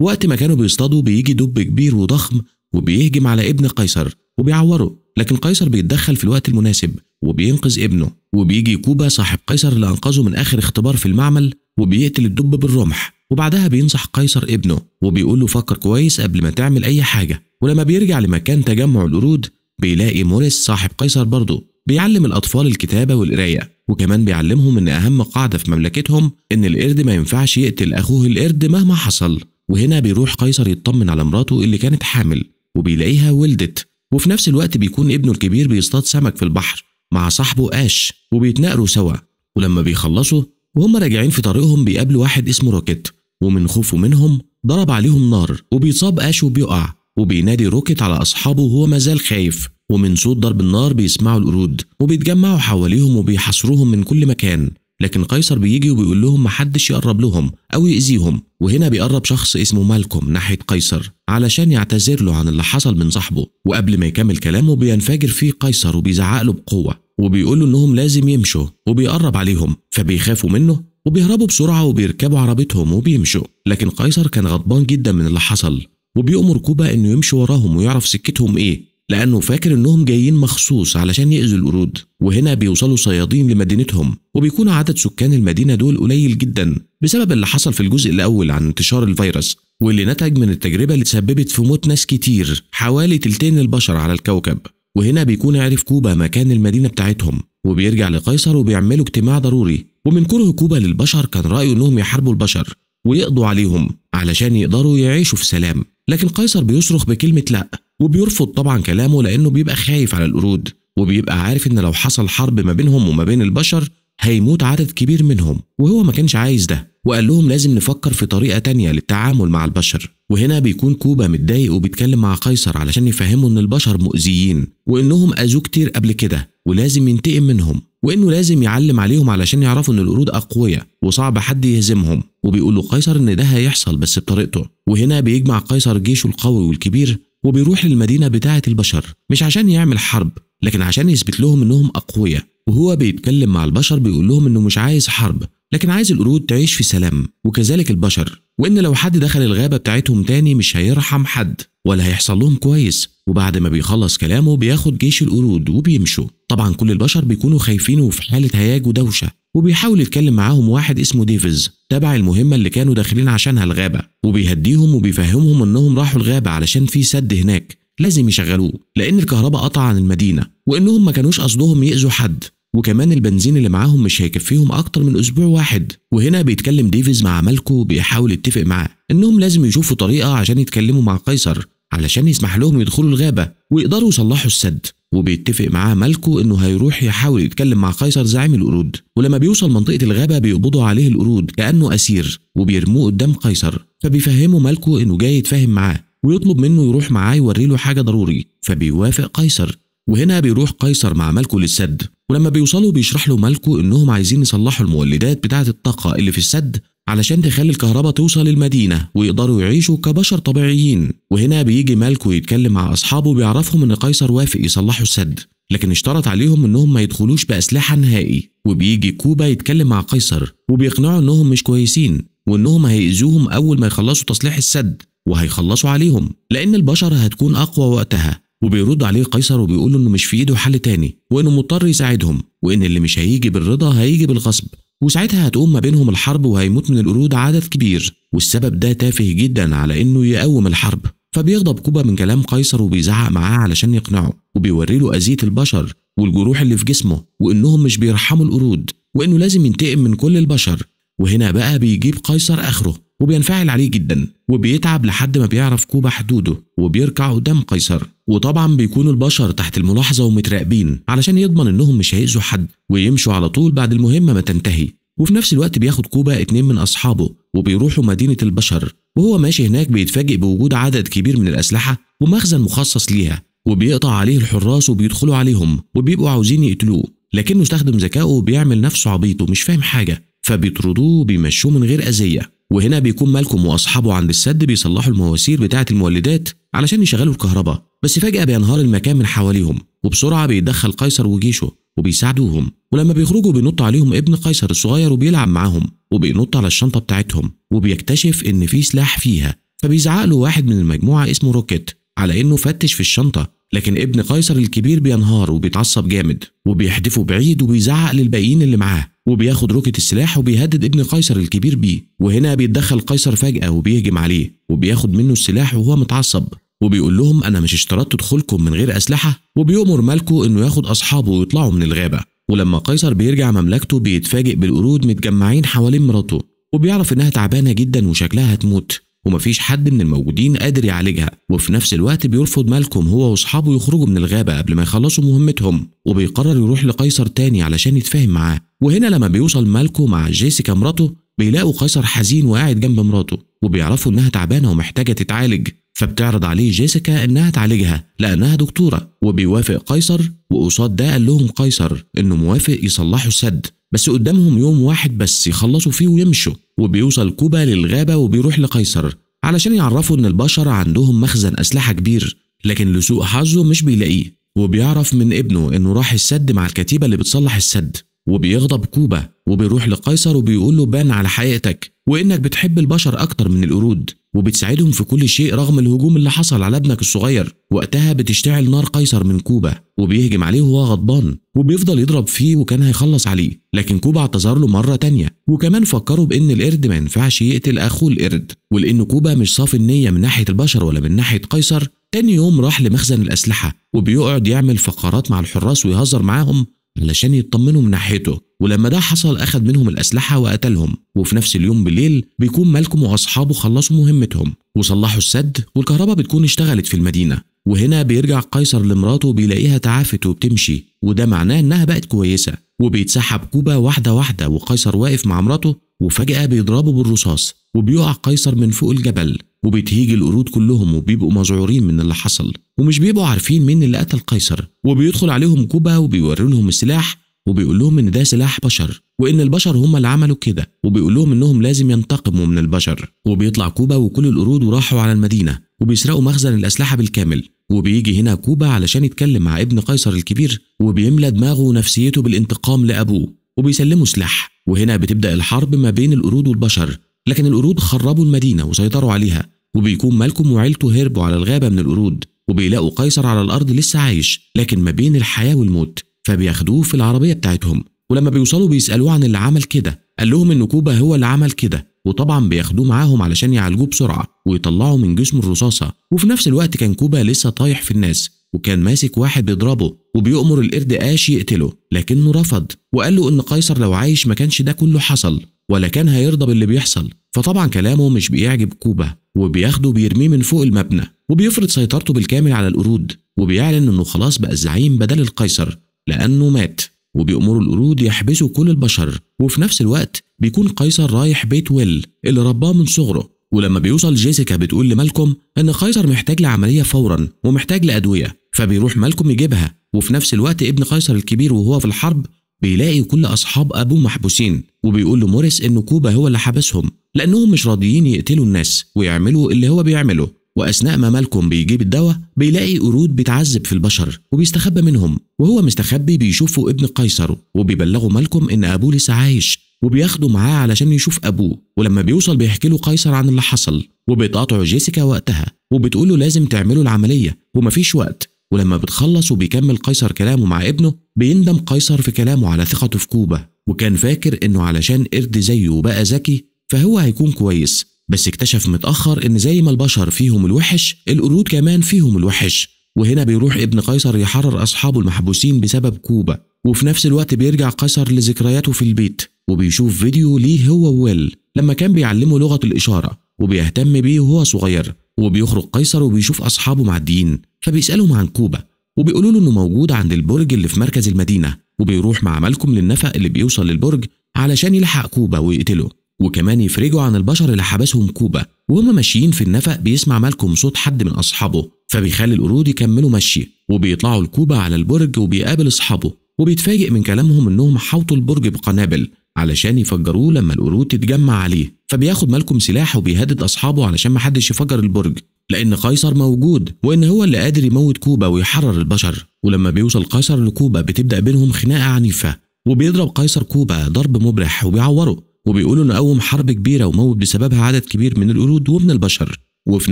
Speaker 1: وقت ما كانوا بيصطادوا بيجي دب كبير وضخم وبيهجم على ابن قيصر وبيعوره لكن قيصر بيتدخل في الوقت المناسب وبينقذ ابنه وبيجي كوبا صاحب قيصر اللي أنقذه من آخر اختبار في المعمل وبيقتل الدب بالرمح وبعدها بينصح قيصر ابنه وبيقول له فكر كويس قبل ما تعمل أي حاجة ولما بيرجع لمكان تجمع القرود بيلاقي موريس صاحب قيصر برضه بيعلم الأطفال الكتابة والقراية وكمان بيعلمهم إن أهم قاعدة في مملكتهم إن القرد ما ينفعش يقتل أخوه القرد مهما حصل وهنا بيروح قيصر يطمن على مراته اللي كانت حامل وبيلاقيها ولدت وفي نفس الوقت بيكون ابنه الكبير بيصطاد سمك في البحر مع صاحبه آش وبيتناقروا سوا ولما بيخلصوا وهم راجعين في طريقهم بيقابلوا واحد اسمه روكيت ومن خوفه منهم ضرب عليهم نار وبيصاب آش وبيقع وبينادي روكيت على أصحابه وهو مازال خايف ومن صوت ضرب النار بيسمعوا القرود وبيتجمعوا حواليهم وبيحاصروهم من كل مكان لكن قيصر بيجي وبيقول لهم محدش يقرب لهم او يأذيهم وهنا بيقرب شخص اسمه مالكوم ناحيه قيصر علشان يعتذر له عن اللي حصل من صاحبه وقبل ما يكمل كلامه بينفجر فيه قيصر وبيزعق له بقوه وبيقول له انهم لازم يمشوا وبيقرب عليهم فبيخافوا منه وبيهربوا بسرعه وبيركبوا عربتهم وبيمشوا لكن قيصر كان غضبان جدا من اللي حصل وبيأمر كوبا انه يمشي وراهم ويعرف سكتهم ايه لأنه فاكر إنهم جايين مخصوص علشان يأذوا القرود وهنا بيوصلوا صيادين لمدينتهم وبيكون عدد سكان المدينة دول قليل جدا بسبب اللي حصل في الجزء الأول عن انتشار الفيروس واللي نتج من التجربة اللي تسببت في موت ناس كتير حوالي تلتين البشر على الكوكب وهنا بيكون عرف كوبا مكان المدينة بتاعتهم وبيرجع لقيصر وبيعملوا اجتماع ضروري ومن كره كوبا للبشر كان رأيه إنهم يحاربوا البشر ويقضوا عليهم علشان يقدروا يعيشوا في سلام لكن قيصر بيصرخ بكلمة لأ وبيرفض طبعا كلامه لأنه بيبقى خايف على القرود وبيبقى عارف إن لو حصل حرب ما بينهم وما بين البشر هيموت عدد كبير منهم وهو ما كانش عايز ده وقال لهم لازم نفكر في طريقة تانية للتعامل مع البشر وهنا بيكون كوبا متضايق وبيتكلم مع قيصر علشان يفهمه ان البشر مؤذيين وانهم اذوه كتير قبل كده ولازم ينتقم منهم وانه لازم يعلم عليهم علشان يعرفوا ان القرود اقوياء وصعب حد يهزمهم وبيقول له قيصر ان ده هيحصل بس بطريقته وهنا بيجمع قيصر جيشه القوي والكبير وبيروح للمدينه بتاعه البشر مش عشان يعمل حرب لكن عشان يثبت لهم انهم اقوياء وهو بيتكلم مع البشر بيقول لهم انه مش عايز حرب لكن عايز القرود تعيش في سلام وكذلك البشر وان لو حد دخل الغابه بتاعتهم تاني مش هيرحم حد ولا هيحصل لهم كويس وبعد ما بيخلص كلامه بياخد جيش القرود وبيمشوا طبعا كل البشر بيكونوا خايفين وفي حاله هياج ودوشه وبيحاول يتكلم معاهم واحد اسمه ديفيز تبع المهمة اللي كانوا داخلين عشانها الغابة وبيهديهم وبيفهمهم انهم راحوا الغابة علشان في سد هناك لازم يشغلوه لان الكهرباء قطع عن المدينة وانهم ما كانوش قصدهم يأذوا حد وكمان البنزين اللي معاهم مش هيكفيهم اكتر من اسبوع واحد وهنا بيتكلم ديفيز مع مالكو بيحاول يتفق معاه انهم لازم يشوفوا طريقة عشان يتكلموا مع قيصر علشان يسمح لهم يدخلوا الغابة ويقدروا يصلحوا السد وبيتفق معاه مالكو انه هيروح يحاول يتكلم مع قيصر زعيم القرود ولما بيوصل منطقه الغابه بيقبضوا عليه القرود كانه اسير وبيرموه قدام قيصر فبيفهمه مالكو انه جاي يتفاهم معاه ويطلب منه يروح معاه يوري له حاجه ضروري فبيوافق قيصر وهنا بيروح قيصر مع مالكو للسد ولما بيوصلوا بيشرح له مالكو انهم عايزين يصلحوا المولدات بتاعه الطاقه اللي في السد علشان تخلي الكهرباء توصل المدينة ويقدروا يعيشوا كبشر طبيعيين وهنا بيجي مالكو يتكلم مع أصحابه بيعرفهم إن قيصر وافق يصلحوا السد لكن اشترط عليهم انهم ما يدخلوش باسلحه نهائي وبيجي كوبا يتكلم مع قيصر وبيقنعه انهم مش كويسين وانهم هيأذوهم اول ما يخلصوا تصليح السد وهيخلصوا عليهم لان البشر هتكون اقوى وقتها وبيرد عليه قيصر وبيقول انه مش في ايده حل تاني وانه مضطر يساعدهم وان اللي مش هيجي بالرضا هيجي بالغصب وساعتها هتقوم ما بينهم الحرب وهيموت من القرود عدد كبير والسبب ده تافه جدا على انه يقوم الحرب فبيغضب كوبا من كلام قيصر وبيزعق معاه علشان يقنعه وبيوري له اذيه البشر والجروح اللي في جسمه وانهم مش بيرحموا القرود وانه لازم ينتقم من كل البشر وهنا بقى بيجيب قيصر اخره وبينفعل عليه جدا وبيتعب لحد ما بيعرف كوبا حدوده وبيركع قدام قيصر وطبعا بيكونوا البشر تحت الملاحظة ومتراقبين علشان يضمن انهم مش هيأذوا حد ويمشوا على طول بعد المهمة ما تنتهي وفي نفس الوقت بياخد كوبا اتنين من أصحابه وبيروحوا مدينة البشر وهو ماشي هناك بيتفاجئ بوجود عدد كبير من الأسلحة ومخزن مخصص ليها وبيقطع عليه الحراس وبيدخلوا عليهم وبيبقوا عاوزين يقتلوه لكنه استخدم ذكائه وبيعمل نفسه عبيط ومش فاهم حاجة فبيطردوه وبيمشوه من غير أذية وهنا بيكون مالكم واصحابه عند السد بيصلحوا المواسير بتاعه المولدات علشان يشغلوا الكهرباء بس فجاه بينهار المكان من حواليهم وبسرعه بيتدخل قيصر وجيشه وبيساعدوهم ولما بيخرجوا بينط عليهم ابن قيصر الصغير وبيلعب معاهم وبينط على الشنطه بتاعتهم وبيكتشف ان في سلاح فيها فبيزعق له واحد من المجموعه اسمه روكيت على انه فتش في الشنطه لكن ابن قيصر الكبير بينهار وبيتعصب جامد وبيحدفه بعيد وبيزعق للباقيين اللي معاه وبياخد روكت السلاح وبيهدد ابن قيصر الكبير بيه وهنا بيتدخل قيصر فجأة وبيهجم عليه وبياخد منه السلاح وهو متعصب وبيقول لهم أنا مش اشترطت دخولكم من غير أسلحة وبيأمر مالكو إنه ياخد أصحابه ويطلعوا من الغابة ولما قيصر بيرجع مملكته بيتفاجئ بالقرود متجمعين حوالين مراته وبيعرف إنها تعبانة جدا وشكلها هتموت ومفيش حد من الموجودين قادر يعالجها وفي نفس الوقت بيرفض مالكم هو واصحابه يخرجوا من الغابه قبل ما يخلصوا مهمتهم وبيقرر يروح لقيصر تاني علشان يتفاهم معاه وهنا لما بيوصل مالكو مع جيسيكا مراته بيلاقوا قيصر حزين وقاعد جنب مراته وبيعرفوا انها تعبانه ومحتاجه تتعالج فبتعرض عليه جيسيكا انها تعالجها لانها دكتوره وبيوافق قيصر وقصاد ده قال لهم قيصر انه موافق يصلحوا السد بس قدامهم يوم واحد بس يخلصوا فيه ويمشوا وبيوصل كوبا للغابه وبيروح لقيصر علشان يعرفوا ان البشر عندهم مخزن اسلحه كبير لكن لسوء حظه مش بيلاقيه وبيعرف من ابنه انه راح السد مع الكتيبه اللي بتصلح السد وبيغضب كوبا وبيروح لقيصر وبيقول له بان على حقيقتك وانك بتحب البشر اكتر من القرود وبتساعدهم في كل شيء رغم الهجوم اللي حصل على ابنك الصغير وقتها بتشتعل نار قيصر من كوبا وبيهجم عليه وهو غضبان وبيفضل يضرب فيه وكان هيخلص عليه لكن كوبا اعتذر له مره تانية وكمان فكره بان القرد ما ينفعش يقتل اخوه القرد ولان كوبا مش صافي النيه من ناحيه البشر ولا من ناحيه قيصر تاني يوم راح لمخزن الأسلحة وبيقعد يعمل فقرات مع الحراس ويهزر معاهم علشان يطمنوا من ناحيته ولما ده حصل أخد منهم الأسلحة وقتلهم وفي نفس اليوم بالليل بيكون مالكم وأصحابه خلصوا مهمتهم وصلحوا السد والكهرباء بتكون اشتغلت في المدينة وهنا بيرجع قيصر لمراته بيلاقيها تعافت وبتمشي وده معناه إنها بقت كويسة وبيتسحب كوبا واحده واحده وقيصر واقف مع مراته وفجاه بيضربه بالرصاص وبيقع قيصر من فوق الجبل وبتهيج القرود كلهم وبيبقوا مذعورين من اللي حصل ومش بيبقوا عارفين مين اللي قتل قيصر وبيدخل عليهم كوبا وبيوري لهم السلاح وبيقول لهم ان ده سلاح بشر وان البشر هم اللي عملوا كده وبيقول لهم انهم لازم ينتقموا من البشر وبيطلع كوبا وكل القرود وراحوا على المدينه وبيسرقوا مخزن الاسلحه بالكامل وبيجي هنا كوبا علشان يتكلم مع ابن قيصر الكبير وبيملى دماغه ونفسيته بالانتقام لأبوه وبيسلمه سلاح وهنا بتبدأ الحرب ما بين القرود والبشر لكن القرود خربوا المدينة وسيطروا عليها وبيكون مالكم وعيلته هربوا على الغابة من القرود وبيلاقوا قيصر على الأرض لسه عايش لكن ما بين الحياة والموت فبياخدوه في العربية بتاعتهم ولما بيوصلوا بيسألوه عن اللي عمل كده قال لهم إن كوبا هو اللي عمل كده وطبعا بياخدوه معاهم علشان يعالجوه بسرعه ويطلعوا من جسمه الرصاصه وفي نفس الوقت كان كوبا لسه طايح في الناس وكان ماسك واحد بيضربه وبيأمر القرد آش يقتله لكنه رفض وقال له إن قيصر لو عايش ما كانش ده كله حصل ولا كان هيرضى باللي بيحصل فطبعا كلامه مش بيعجب كوبا وبياخده بيرميه من فوق المبنى وبيفرض سيطرته بالكامل على القرود وبيعلن انه خلاص بقى الزعيم بدل القيصر لانه مات وبيأمروا القرود يحبسوا كل البشر وفي نفس الوقت بيكون قيصر رايح بيت ويل اللي رباه من صغره ولما بيوصل جيسيكا بتقول لمالكم ان قيصر محتاج لعمليه فورا ومحتاج لادويه فبيروح مالكم يجيبها وفي نفس الوقت ابن قيصر الكبير وهو في الحرب بيلاقي كل اصحاب ابوه محبوسين وبيقول لموريس ان كوبا هو اللي حبسهم لانهم مش راضيين يقتلوا الناس ويعملوا اللي هو بيعمله واثناء ما مالكم بيجيب الدواء بيلاقي قرود بتعذب في البشر وبيستخبى منهم وهو مستخبي بيشوفوا ابن قيصر وبيبلغوا مالكم ان ابوه لسه عايش وبياخده معاه علشان يشوف ابوه ولما بيوصل بيحكي له قيصر عن اللي حصل وبتقاطع جيسيكا وقتها وبتقول له لازم تعملوا العمليه ومفيش وقت ولما بتخلص وبيكمل قيصر كلامه مع ابنه بيندم قيصر في كلامه على ثقته في كوبا وكان فاكر انه علشان قرد زيه وبقى ذكي فهو هيكون كويس بس اكتشف متأخر إن زي ما البشر فيهم الوحش القرود كمان فيهم الوحش وهنا بيروح ابن قيصر يحرر أصحابه المحبوسين بسبب كوبا وفي نفس الوقت بيرجع قيصر لذكرياته في البيت وبيشوف فيديو ليه هو وويل لما كان بيعلمه لغة الإشارة وبيهتم بيه وهو صغير وبيخرج قيصر وبيشوف أصحابه معديين فبيسألهم عن كوبا وبيقولوا له إنه موجود عند البرج اللي في مركز المدينة وبيروح مع مالكم للنفق اللي بيوصل للبرج علشان يلحق كوبا ويقتله وكمان يفرجوا عن البشر اللي حبسهم كوبا وهم ماشيين في النفق بيسمع مالكم صوت حد من اصحابه فبيخلي القرود يكملوا مشي وبيطلعوا لكوبا على البرج وبيقابل اصحابه وبيتفاجئ من كلامهم انهم حاوطوا البرج بقنابل علشان يفجروه لما القرود تتجمع عليه فبياخد مالكم سلاح وبيهدد اصحابه علشان محدش يفجر البرج لان قيصر موجود وان هو اللي قادر يموت كوبا ويحرر البشر ولما بيوصل قيصر لكوبا بتبدا بينهم خناقه عنيفه وبيضرب قيصر كوبا ضرب مبرح وبيعوره وبيقولوا انه قوم حرب كبيره وموت بسببها عدد كبير من القرود ومن البشر وفي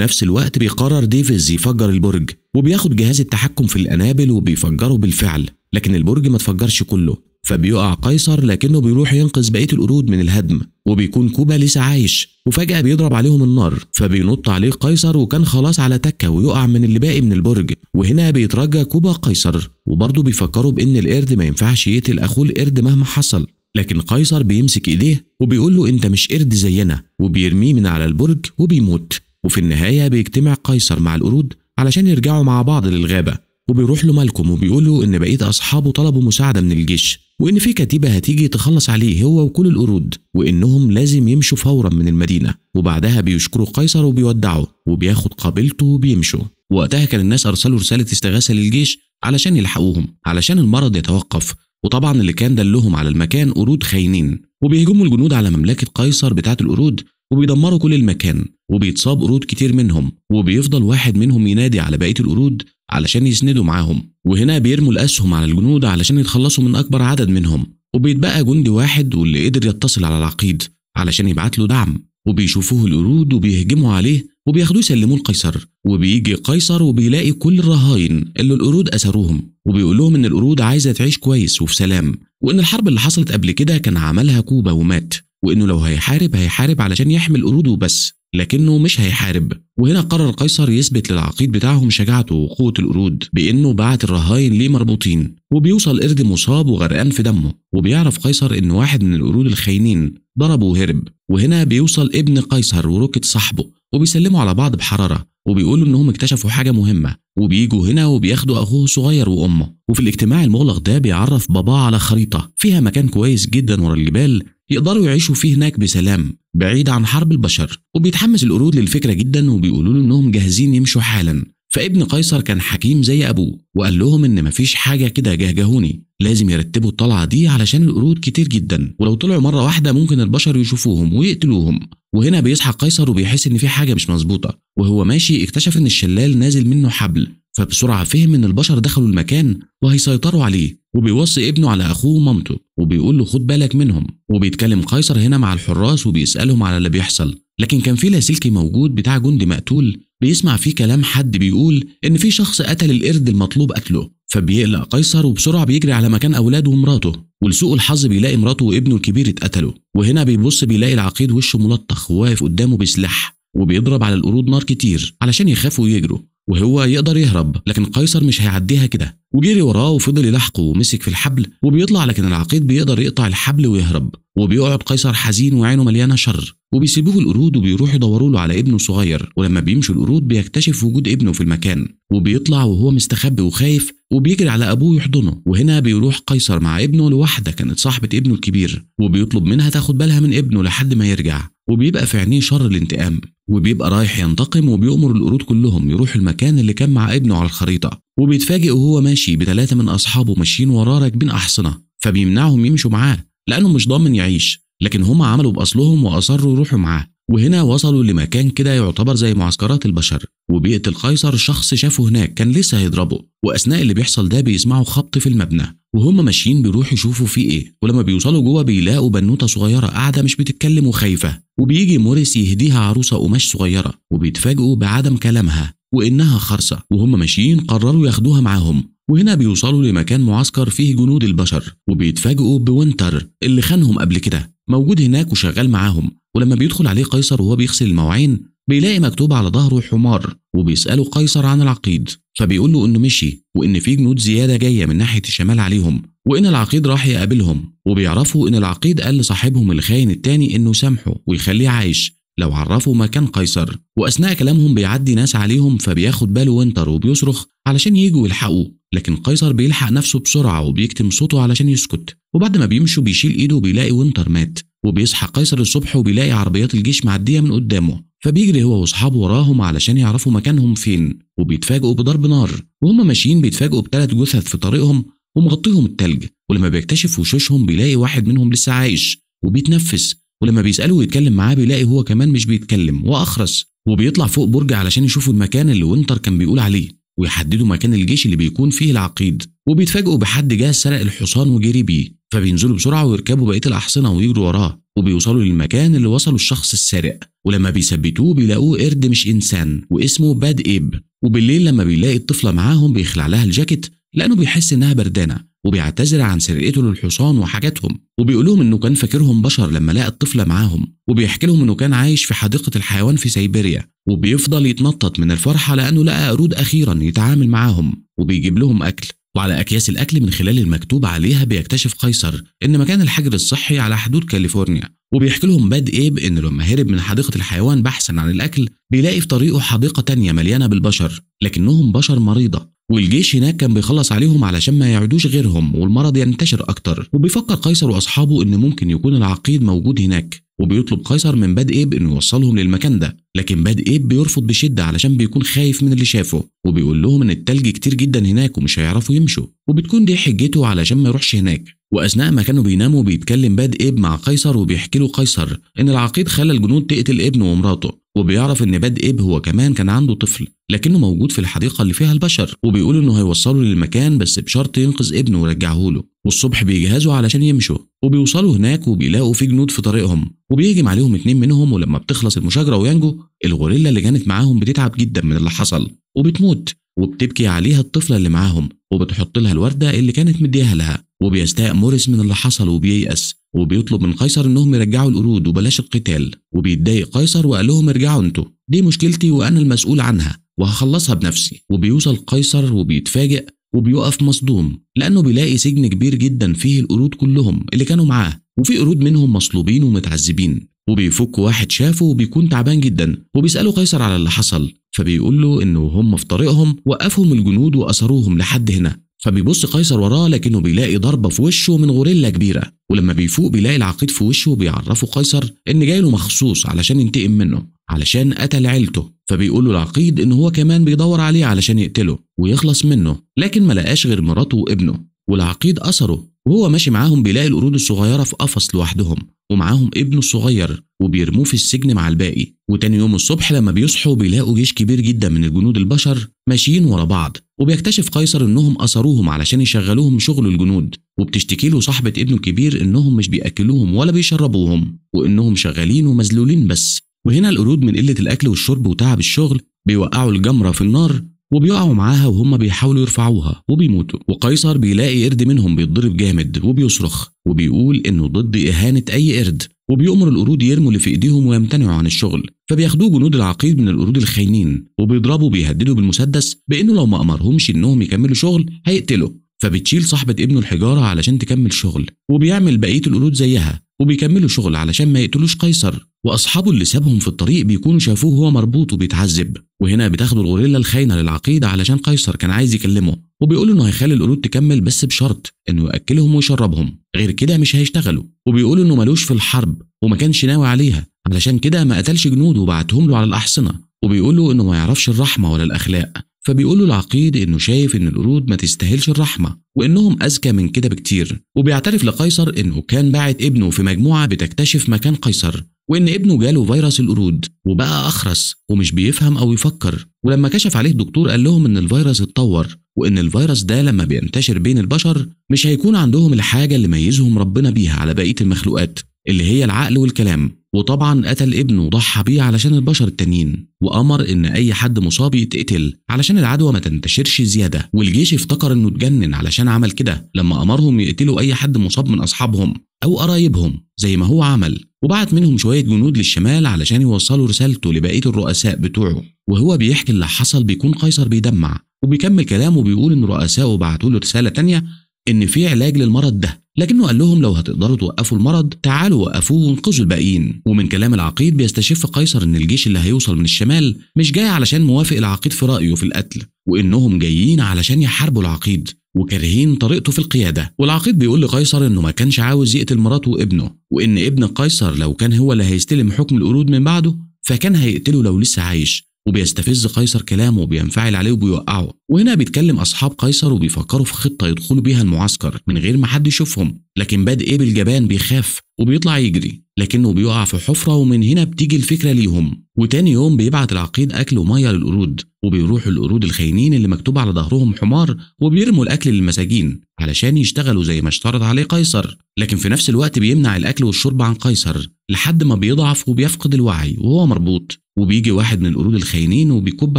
Speaker 1: نفس الوقت بيقرر ديفيز يفجر البرج وبياخد جهاز التحكم في الانابل وبيفجره بالفعل لكن البرج ما اتفجرش كله فبيقع قيصر لكنه بيروح ينقذ بقيه القرود من الهدم وبيكون كوبا لسه عايش وفجاه بيضرب عليهم النار فبينط عليه قيصر وكان خلاص على تكه ويقع من اللي باقي من البرج وهنا بيترجى كوبا قيصر وبرضه بيفكروا بان القرد ما ينفعش يقتل اخوه القرد مهما حصل لكن قيصر بيمسك ايديه وبيقول له انت مش قرد زينا وبيرميه من على البرج وبيموت وفي النهاية بيجتمع قيصر مع القرود علشان يرجعوا مع بعض للغابة وبيروح له مالكم وبيقول له ان بقية اصحابه طلبوا مساعدة من الجيش وان في كتيبة هتيجي تخلص عليه هو وكل القرود وانهم لازم يمشوا فورا من المدينة وبعدها بيشكروا قيصر وبيودعوا وبياخد قابلته وبيمشوا وقتها كان الناس ارسلوا رسالة استغاثة للجيش علشان يلحقوهم علشان المرض يتوقف وطبعا اللي كان دلهم على المكان قرود خاينين وبيهجموا الجنود على مملكة قيصر بتاعة القرود وبيدمروا كل المكان وبيتصاب قرود كتير منهم وبيفضل واحد منهم ينادي على بقية القرود علشان يسندوا معاهم وهنا بيرموا الأسهم على الجنود علشان يتخلصوا من أكبر عدد منهم وبيتبقى جندي واحد واللي قدر يتصل على العقيد علشان يبعت له دعم وبيشوفوه القرود وبيهجموا عليه وبياخدوه يسلموه لقيصر وبيجي قيصر وبيلاقي كل الرهاين اللي القرود أسروهم وبيقول لهم ان القرود عايزه تعيش كويس وفي سلام وان الحرب اللي حصلت قبل كده كان عملها كوبا ومات وانه لو هيحارب هيحارب علشان يحمي القرود وبس لكنه مش هيحارب وهنا قرر قيصر يثبت للعقيد بتاعهم شجاعته وقوة القرود بإنه بعت الرهاين ليه مربوطين وبيوصل قرد مصاب وغرقان في دمه وبيعرف قيصر إن واحد من القرود الخاينين ضربه وهرب وهنا بيوصل ابن قيصر وروكت صاحبه وبيسلموا على بعض بحراره وبيقولوا انهم اكتشفوا حاجه مهمه وبييجوا هنا وبياخدوا اخوه الصغير وامه وفي الاجتماع المغلق ده بيعرف باباه على خريطه فيها مكان كويس جدا ورا الجبال يقدروا يعيشوا فيه هناك بسلام بعيد عن حرب البشر وبيتحمس القرود للفكره جدا وبيقولوا له انهم جاهزين يمشوا حالا فابن قيصر كان حكيم زي ابوه وقال لهم ان مفيش حاجه كده جهجهوني لازم يرتبوا الطلعه دي علشان القرود كتير جدا ولو طلعوا مره واحده ممكن البشر يشوفوهم ويقتلوهم وهنا بيصحى قيصر وبيحس ان في حاجه مش مظبوطه وهو ماشي اكتشف ان الشلال نازل منه حبل فبسرعه فهم ان البشر دخلوا المكان وهيسيطروا عليه وبيوصي ابنه على اخوه ومامته وبيقول له خد بالك منهم وبيتكلم قيصر هنا مع الحراس وبيسالهم على اللي بيحصل لكن كان في لاسلكي موجود بتاع جندي مقتول بيسمع فيه كلام حد بيقول ان في شخص قتل القرد المطلوب قتله فبيقلق قيصر وبسرعة بيجري على مكان أولاده ومراته ولسوء الحظ بيلاقي مراته وابنه الكبير اتقتلوا وهنا بيبص بيلاقي العقيد وشه ملطخ وواقف قدامه بسلاح وبيضرب على القرود نار كتير علشان يخافوا يجروا وهو يقدر يهرب لكن قيصر مش هيعديها كده وجري وراه وفضل يلاحقه ومسك في الحبل وبيطلع لكن العقيد بيقدر يقطع الحبل ويهرب وبيقعد قيصر حزين وعينه مليانه شر وبيسيبوه القرود وبيروحوا يدوروا له على ابنه الصغير ولما بيمشوا القرود بيكتشف وجود ابنه في المكان وبيطلع وهو مستخبي وخايف وبيجري على ابوه يحضنه وهنا بيروح قيصر مع ابنه لواحده كانت صاحبه ابنه الكبير وبيطلب منها تاخد بالها من ابنه لحد ما يرجع وبيبقى في عينيه شر الانتقام وبيبقى رايح ينتقم وبيأمر القرود كلهم يروحوا المكان اللي كان مع ابنه على الخريطه وبيتفاجئ وهو ماشي بثلاثه من اصحابه ماشيين وراه راكبين احصنه فبيمنعهم يمشوا معاه لانه مش ضامن يعيش لكن هما عملوا باصلهم واصروا يروحوا معاه وهنا وصلوا لمكان كده يعتبر زي معسكرات البشر وبيقتل قيصر شخص شافه هناك كان لسه هيضربه واثناء اللي بيحصل ده بيسمعوا خبط في المبنى وهم ماشيين بيروحوا يشوفوا في ايه ولما بيوصلوا جوه بيلاقوا بنوته صغيره قاعده مش بتتكلم وخايفه وبيجي موريس يهديها عروسه قماش صغيره وبيتفاجئوا بعدم كلامها وانها خرصه وهم ماشيين قرروا ياخدوها معاهم وهنا بيوصلوا لمكان معسكر فيه جنود البشر وبيتفاجئوا بوينتر اللي خانهم قبل كده موجود هناك وشغال معاهم ولما بيدخل عليه قيصر وهو بيغسل المواعين بيلاقي مكتوب على ظهره حمار وبيسأله قيصر عن العقيد فبيقول له انه مشي وان في جنود زيادة جاية من ناحية الشمال عليهم وان العقيد راح يقابلهم وبيعرفوا ان العقيد قال لصاحبهم الخاين التاني انه سامحه ويخليه عايش لو عرفوا مكان قيصر واثناء كلامهم بيعدي ناس عليهم فبياخد باله وينتر وبيصرخ علشان يجوا يلحقوه لكن قيصر بيلحق نفسه بسرعة وبيكتم صوته علشان يسكت وبعد ما بيمشوا بيشيل ايده وبيلاقي وينتر مات وبيصحى قيصر الصبح وبيلاقي عربيات الجيش معدية من قدامه فبيجري هو واصحابه وراهم علشان يعرفوا مكانهم فين وبيتفاجئوا بضرب نار وهم ماشيين بيتفاجئوا بثلاث جثث في طريقهم ومغطيهم التلج ولما بيكتشف وشوشهم بيلاقي واحد منهم لسه عايش وبيتنفس ولما بيسأله ويتكلم معاه بيلاقي هو كمان مش بيتكلم وأخرس وبيطلع فوق برج علشان يشوفوا المكان اللي وينتر كان بيقول عليه ويحددوا مكان الجيش اللي بيكون فيه العقيد وبيتفاجئوا بحد جه سرق الحصان وجري بيه فبينزلوا بسرعه ويركبوا بقيه الاحصنه ويجروا وراه وبيوصلوا للمكان اللي وصلوا الشخص السارق ولما بيثبتوه بيلاقوه قرد مش انسان واسمه باد ايب وبالليل لما بيلاقي الطفله معاهم بيخلع لها الجاكيت لانه بيحس انها بردانه وبيعتذر عن سرقته للحصان وحاجاتهم وبيقول لهم انه كان فاكرهم بشر لما لقى الطفله معاهم وبيحكي لهم انه كان عايش في حديقه الحيوان في سيبيريا وبيفضل يتنطط من الفرحه لانه لقى قرود اخيرا يتعامل معاهم وبيجيب لهم اكل وعلى اكياس الاكل من خلال المكتوب عليها بيكتشف قيصر ان مكان الحجر الصحي على حدود كاليفورنيا وبيحكي لهم باد ايب ان لما هرب من حديقه الحيوان بحثا عن الاكل بيلاقي في طريقه حديقه تانية مليانه بالبشر لكنهم بشر مريضه والجيش هناك كان بيخلص عليهم علشان ما يعدوش غيرهم والمرض ينتشر اكتر وبيفكر قيصر واصحابه ان ممكن يكون العقيد موجود هناك وبيطلب قيصر من باد ايب انه يوصلهم للمكان ده لكن باد ايب بيرفض بشده علشان بيكون خايف من اللي شافه وبيقول لهم ان التلج كتير جدا هناك ومش هيعرفوا يمشوا وبتكون دي حجته علشان ما يروحش هناك واثناء ما كانوا بيناموا بيتكلم باد ايب مع قيصر وبيحكي له قيصر ان العقيد خلى الجنود تقتل ابنه ومراته وبيعرف ان باد ايب هو كمان كان عنده طفل لكنه موجود في الحديقة اللي فيها البشر وبيقول انه هيوصله للمكان بس بشرط ينقذ ابنه ويرجعه له والصبح بيجهزوا علشان يمشوا وبيوصلوا هناك وبيلاقوا في جنود في طريقهم وبيهجم عليهم اتنين منهم ولما بتخلص المشاجرة وينجو الغوريلا اللي كانت معاهم بتتعب جدا من اللي حصل وبتموت وبتبكي عليها الطفلة اللي معاهم وبتحط لها الوردة اللي كانت مديها لها وبيستاء موريس من اللي حصل وبييأس وبيطلب من قيصر انهم يرجعوا القرود وبلاش القتال وبيتضايق قيصر وقال لهم ارجعوا انتوا دي مشكلتي وانا المسؤول عنها وهخلصها بنفسي وبيوصل قيصر وبيتفاجئ وبيقف مصدوم لانه بيلاقي سجن كبير جدا فيه القرود كلهم اللي كانوا معاه وفي قرود منهم مصلوبين ومتعذبين وبيفك واحد شافه وبيكون تعبان جدا وبيساله قيصر على اللي حصل فبيقول له انه وهم في طريقهم وقفهم الجنود واثروهم لحد هنا فبيبص قيصر وراه لكنه بيلاقي ضربه في وشه من غوريلا كبيره ولما بيفوق بيلاقي العقيد في وشه بيعرفه قيصر ان جاي له مخصوص علشان ينتقم منه علشان قتل عيلته فبيقول له العقيد ان هو كمان بيدور عليه علشان يقتله ويخلص منه لكن ما لقاش غير مراته وابنه والعقيد أثره وهو ماشي معاهم بيلاقي القرود الصغيرة في قفص لوحدهم ومعاهم ابنه الصغير وبيرموه في السجن مع الباقي وتاني يوم الصبح لما بيصحوا بيلاقوا جيش كبير جدا من الجنود البشر ماشيين ورا بعض وبيكتشف قيصر انهم اثروهم علشان يشغلوهم شغل الجنود وبتشتكي له صاحبة ابنه الكبير انهم مش بياكلوهم ولا بيشربوهم وانهم شغالين ومذلولين بس وهنا القرود من قلة الاكل والشرب وتعب الشغل بيوقعوا الجمرة في النار وبيقعوا معاها وهم بيحاولوا يرفعوها وبيموتوا وقيصر بيلاقي قرد منهم بيتضرب جامد وبيصرخ وبيقول انه ضد اهانه اي قرد وبيؤمر القرود يرموا اللي في ايديهم ويمتنعوا عن الشغل فبياخدوه جنود العقيد من القرود الخاينين وبيضربوا بيهددوا بالمسدس بانه لو ما امرهمش انهم يكملوا شغل هيقتلوا فبتشيل صاحبة ابنه الحجارة علشان تكمل شغل وبيعمل بقية القرود زيها وبيكملوا شغل علشان ما يقتلوش قيصر واصحابه اللي سابهم في الطريق بيكونوا شافوه وهو مربوط وبيتعذب وهنا بتاخد الغوريلا الخاينه للعقيد علشان قيصر كان عايز يكلمه وبيقول انه هيخلي القرود تكمل بس بشرط انه ياكلهم ويشربهم غير كده مش هيشتغلوا وبيقول انه ملوش في الحرب وما كانش ناوي عليها علشان كده ما قتلش جنوده وبعتهم له على الاحصنه وبيقول له انه ما يعرفش الرحمه ولا الاخلاق فبيقول له العقيد انه شايف ان القرود ما تستاهلش الرحمه وانهم اذكى من كده بكتير وبيعترف لقيصر انه كان باعت ابنه في مجموعه بتكتشف مكان قيصر وان ابنه جاله فيروس القرود وبقى اخرس ومش بيفهم او يفكر ولما كشف عليه الدكتور قال لهم ان الفيروس اتطور وان الفيروس ده لما بينتشر بين البشر مش هيكون عندهم الحاجه اللي ميزهم ربنا بيها على بقيه المخلوقات اللي هي العقل والكلام وطبعا قتل ابنه وضحى بيه علشان البشر التانيين وأمر إن أي حد مصاب يتقتل علشان العدوى ما تنتشرش زيادة والجيش افتكر إنه اتجنن علشان عمل كده لما أمرهم يقتلوا أي حد مصاب من أصحابهم أو قرايبهم زي ما هو عمل وبعت منهم شوية جنود للشمال علشان يوصلوا رسالته لبقية الرؤساء بتوعه وهو بيحكي اللي حصل بيكون قيصر بيدمع وبيكمل كلامه بيقول إن رؤسائه بعتوا له رسالة تانية إن في علاج للمرض ده لكنه قال لهم لو هتقدروا توقفوا المرض تعالوا وقفوه وانقذوا الباقيين ومن كلام العقيد بيستشف قيصر ان الجيش اللي هيوصل من الشمال مش جاي علشان موافق العقيد في رايه في القتل وانهم جايين علشان يحاربوا العقيد وكارهين طريقته في القياده والعقيد بيقول لقيصر انه ما كانش عاوز يقتل مراته وابنه وان ابن قيصر لو كان هو اللي هيستلم حكم القرود من بعده فكان هيقتله لو لسه عايش وبيستفز قيصر كلامه وبينفعل عليه وبيوقعه وهنا بيتكلم اصحاب قيصر وبيفكروا في خطه يدخلوا بيها المعسكر من غير ما حد يشوفهم لكن باد ايه بالجبان بيخاف وبيطلع يجري لكنه بيقع في حفره ومن هنا بتيجي الفكره ليهم وتاني يوم بيبعت العقيد اكل وميه للقرود وبيروحوا القرود الخاينين اللي مكتوب على ظهرهم حمار وبيرموا الاكل للمساجين علشان يشتغلوا زي ما اشترط عليه قيصر لكن في نفس الوقت بيمنع الاكل والشرب عن قيصر لحد ما بيضعف وبيفقد الوعي وهو مربوط وبيجي واحد من القرود الخاينين وبيكب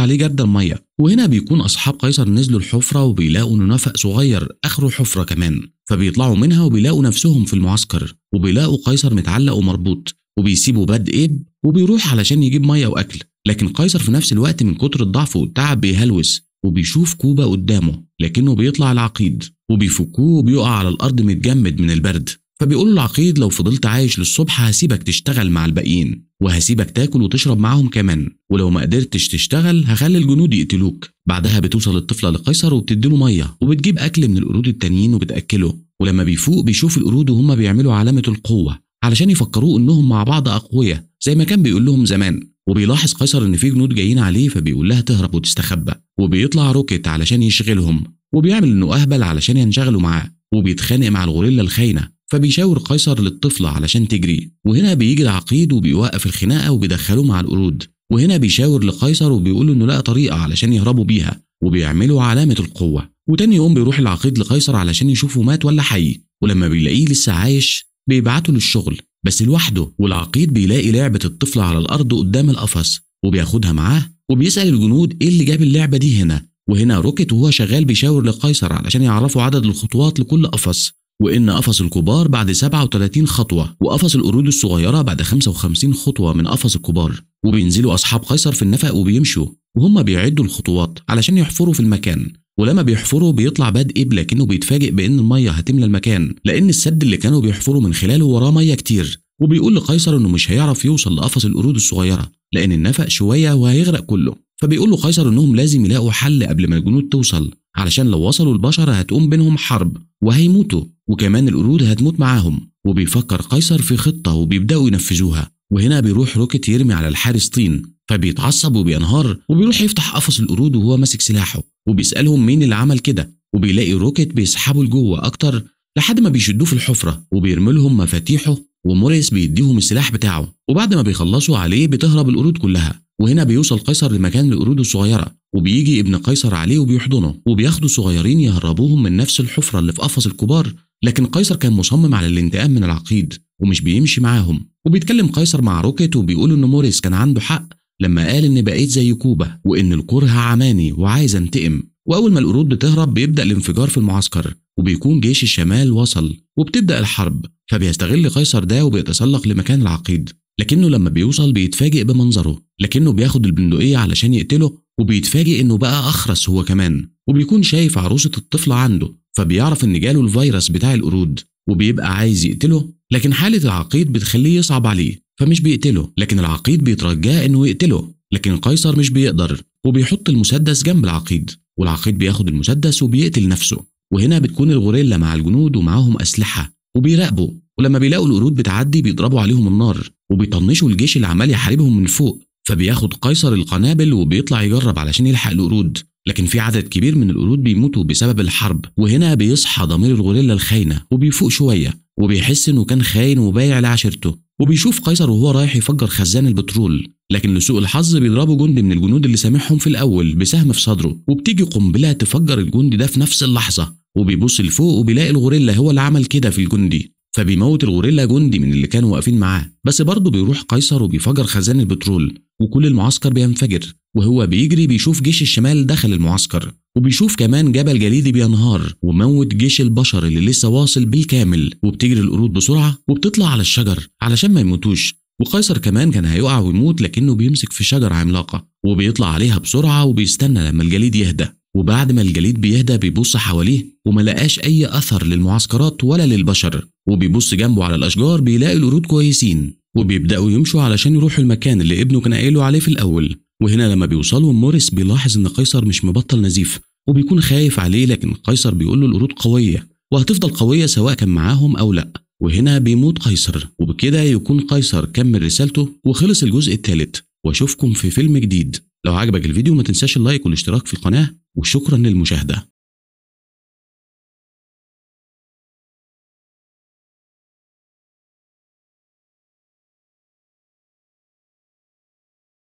Speaker 1: عليه جردل المية وهنا بيكون اصحاب قيصر نزلوا الحفره وبيلاقوا انه نفق صغير اخره حفره كمان فبيطلعوا منها وبيلاقوا نفسهم في المعسكر وبيلاقوا قيصر متعلق ومربوط وبيسيبوا باد ايب وبيروح علشان يجيب ميه واكل لكن قيصر في نفس الوقت من كتر الضعف والتعب بيهلوس وبيشوف كوبا قدامه لكنه بيطلع العقيد وبيفكوه وبيقع على الارض متجمد من البرد فبيقول له العقيد لو فضلت عايش للصبح هسيبك تشتغل مع الباقيين وهسيبك تاكل وتشرب معاهم كمان ولو ما قدرتش تشتغل هخلي الجنود يقتلوك بعدها بتوصل الطفله لقيصر وبتديله ميه وبتجيب اكل من القرود التانيين وبتاكله ولما بيفوق بيشوف القرود وهم بيعملوا علامه القوه علشان يفكروه انهم مع بعض اقوياء زي ما كان بيقول لهم زمان وبيلاحظ قيصر ان في جنود جايين عليه فبيقول لها تهرب وتستخبى وبيطلع روكيت علشان يشغلهم وبيعمل انه اهبل علشان ينشغلوا معاه وبيتخانق مع الغوريلا الخاينه فبيشاور قيصر للطفلة علشان تجري وهنا بيجي العقيد وبيوقف الخناقة وبيدخله مع القرود وهنا بيشاور لقيصر وبيقول انه لقى طريقة علشان يهربوا بيها وبيعملوا علامة القوة وتاني يوم بيروح العقيد لقيصر علشان يشوفه مات ولا حي ولما بيلاقيه لسه عايش بيبعته للشغل بس لوحده والعقيد بيلاقي لعبة الطفلة على الأرض قدام القفص وبياخدها معاه وبيسأل الجنود إيه اللي جاب اللعبة دي هنا وهنا روكيت وهو شغال بيشاور لقيصر علشان يعرفوا عدد الخطوات لكل قفص وإن قفص الكبار بعد 37 خطوة وقفص القرود الصغيرة بعد 55 خطوة من قفص الكبار وبينزلوا أصحاب قيصر في النفق وبيمشوا وهم بيعدوا الخطوات علشان يحفروا في المكان ولما بيحفروا بيطلع إب لكنه بيتفاجئ بان الميه هتملى المكان لان السد اللي كانوا بيحفروا من خلاله وراه ميه كتير وبيقول لقيصر انه مش هيعرف يوصل لقفص القرود الصغيره لان النفق شويه وهيغرق كله فبيقول له قيصر انهم لازم يلاقوا حل قبل ما الجنود توصل علشان لو وصلوا البشر هتقوم بينهم حرب وهيموتوا وكمان القرود هتموت معاهم وبيفكر قيصر في خطة وبيبدأوا ينفذوها وهنا بيروح روكت يرمي على الحارس طين فبيتعصب وبينهار وبيروح يفتح قفص القرود وهو ماسك سلاحه وبيسألهم مين اللي عمل كده وبيلاقي روكت بيسحبه لجوه أكتر لحد ما بيشدوه في الحفرة وبيرمي لهم مفاتيحه وموريس بيديهم السلاح بتاعه وبعد ما بيخلصوا عليه بتهرب القرود كلها وهنا بيوصل قيصر لمكان القرود الصغيرة وبيجي ابن قيصر عليه وبيحضنه وبياخدوا صغيرين يهربوهم من نفس الحفرة اللي في قفص الكبار لكن قيصر كان مصمم على الانتقام من العقيد ومش بيمشي معاهم وبيتكلم قيصر مع روكيت وبيقول ان موريس كان عنده حق لما قال ان بقيت زي كوبا وان الكره عماني وعايز انتقم واول ما القرود بتهرب بيبدا الانفجار في المعسكر وبيكون جيش الشمال وصل وبتبدا الحرب فبيستغل قيصر ده وبيتسلق لمكان العقيد لكنه لما بيوصل بيتفاجئ بمنظره لكنه بياخد البندقية علشان يقتله وبيتفاجئ انه بقى اخرس هو كمان وبيكون شايف عروسة الطفل عنده فبيعرف ان جاله الفيروس بتاع القرود وبيبقى عايز يقتله لكن حالة العقيد بتخليه يصعب عليه فمش بيقتله لكن العقيد بيترجاه انه يقتله لكن قيصر مش بيقدر وبيحط المسدس جنب العقيد والعقيد بياخد المسدس وبيقتل نفسه وهنا بتكون الغوريلا مع الجنود ومعاهم اسلحه وبيراقبوا ولما بيلاقوا القرود بتعدي بيضربوا عليهم النار وبيطنشوا الجيش اللي عمال يحاربهم من فوق فبياخد قيصر القنابل وبيطلع يجرب علشان يلحق القرود لكن في عدد كبير من القرود بيموتوا بسبب الحرب وهنا بيصحى ضمير الغوريلا الخاينة وبيفوق شوية وبيحس انه كان خاين وبايع لعشيرته وبيشوف قيصر وهو رايح يفجر خزان البترول لكن لسوء الحظ بيضربه جندي من الجنود اللي سامحهم في الاول بسهم في صدره وبتيجي قنبله تفجر الجندي ده في نفس اللحظه وبيبص لفوق وبيلاقي الغوريلا هو اللي عمل كده في الجندي فبيموت الغوريلا جندي من اللي كانوا واقفين معاه بس برضه بيروح قيصر وبيفجر خزان البترول وكل المعسكر بينفجر وهو بيجري بيشوف جيش الشمال دخل المعسكر وبيشوف كمان جبل جليدي بينهار وموت جيش البشر اللي لسه واصل بالكامل وبتجري القرود بسرعه وبتطلع على الشجر علشان ما يموتوش وقيصر كمان كان هيقع ويموت لكنه بيمسك في شجرة عملاقة وبيطلع عليها بسرعة وبيستنى لما الجليد يهدى وبعد ما الجليد بيهدى بيبص حواليه وما لقاش أي أثر للمعسكرات ولا للبشر وبيبص جنبه على الأشجار بيلاقي القرود كويسين وبيبدأوا يمشوا علشان يروحوا المكان اللي ابنه كان قايله عليه في الأول وهنا لما بيوصلوا موريس بيلاحظ إن قيصر مش مبطل نزيف وبيكون خايف عليه لكن قيصر بيقول له القرود قوية وهتفضل قوية سواء كان معاهم أو لأ وهنا بيموت قيصر وبكده يكون قيصر كمل رسالته وخلص الجزء الثالث واشوفكم في فيلم جديد لو عجبك الفيديو ما تنساش اللايك والاشتراك في القناه وشكرا للمشاهده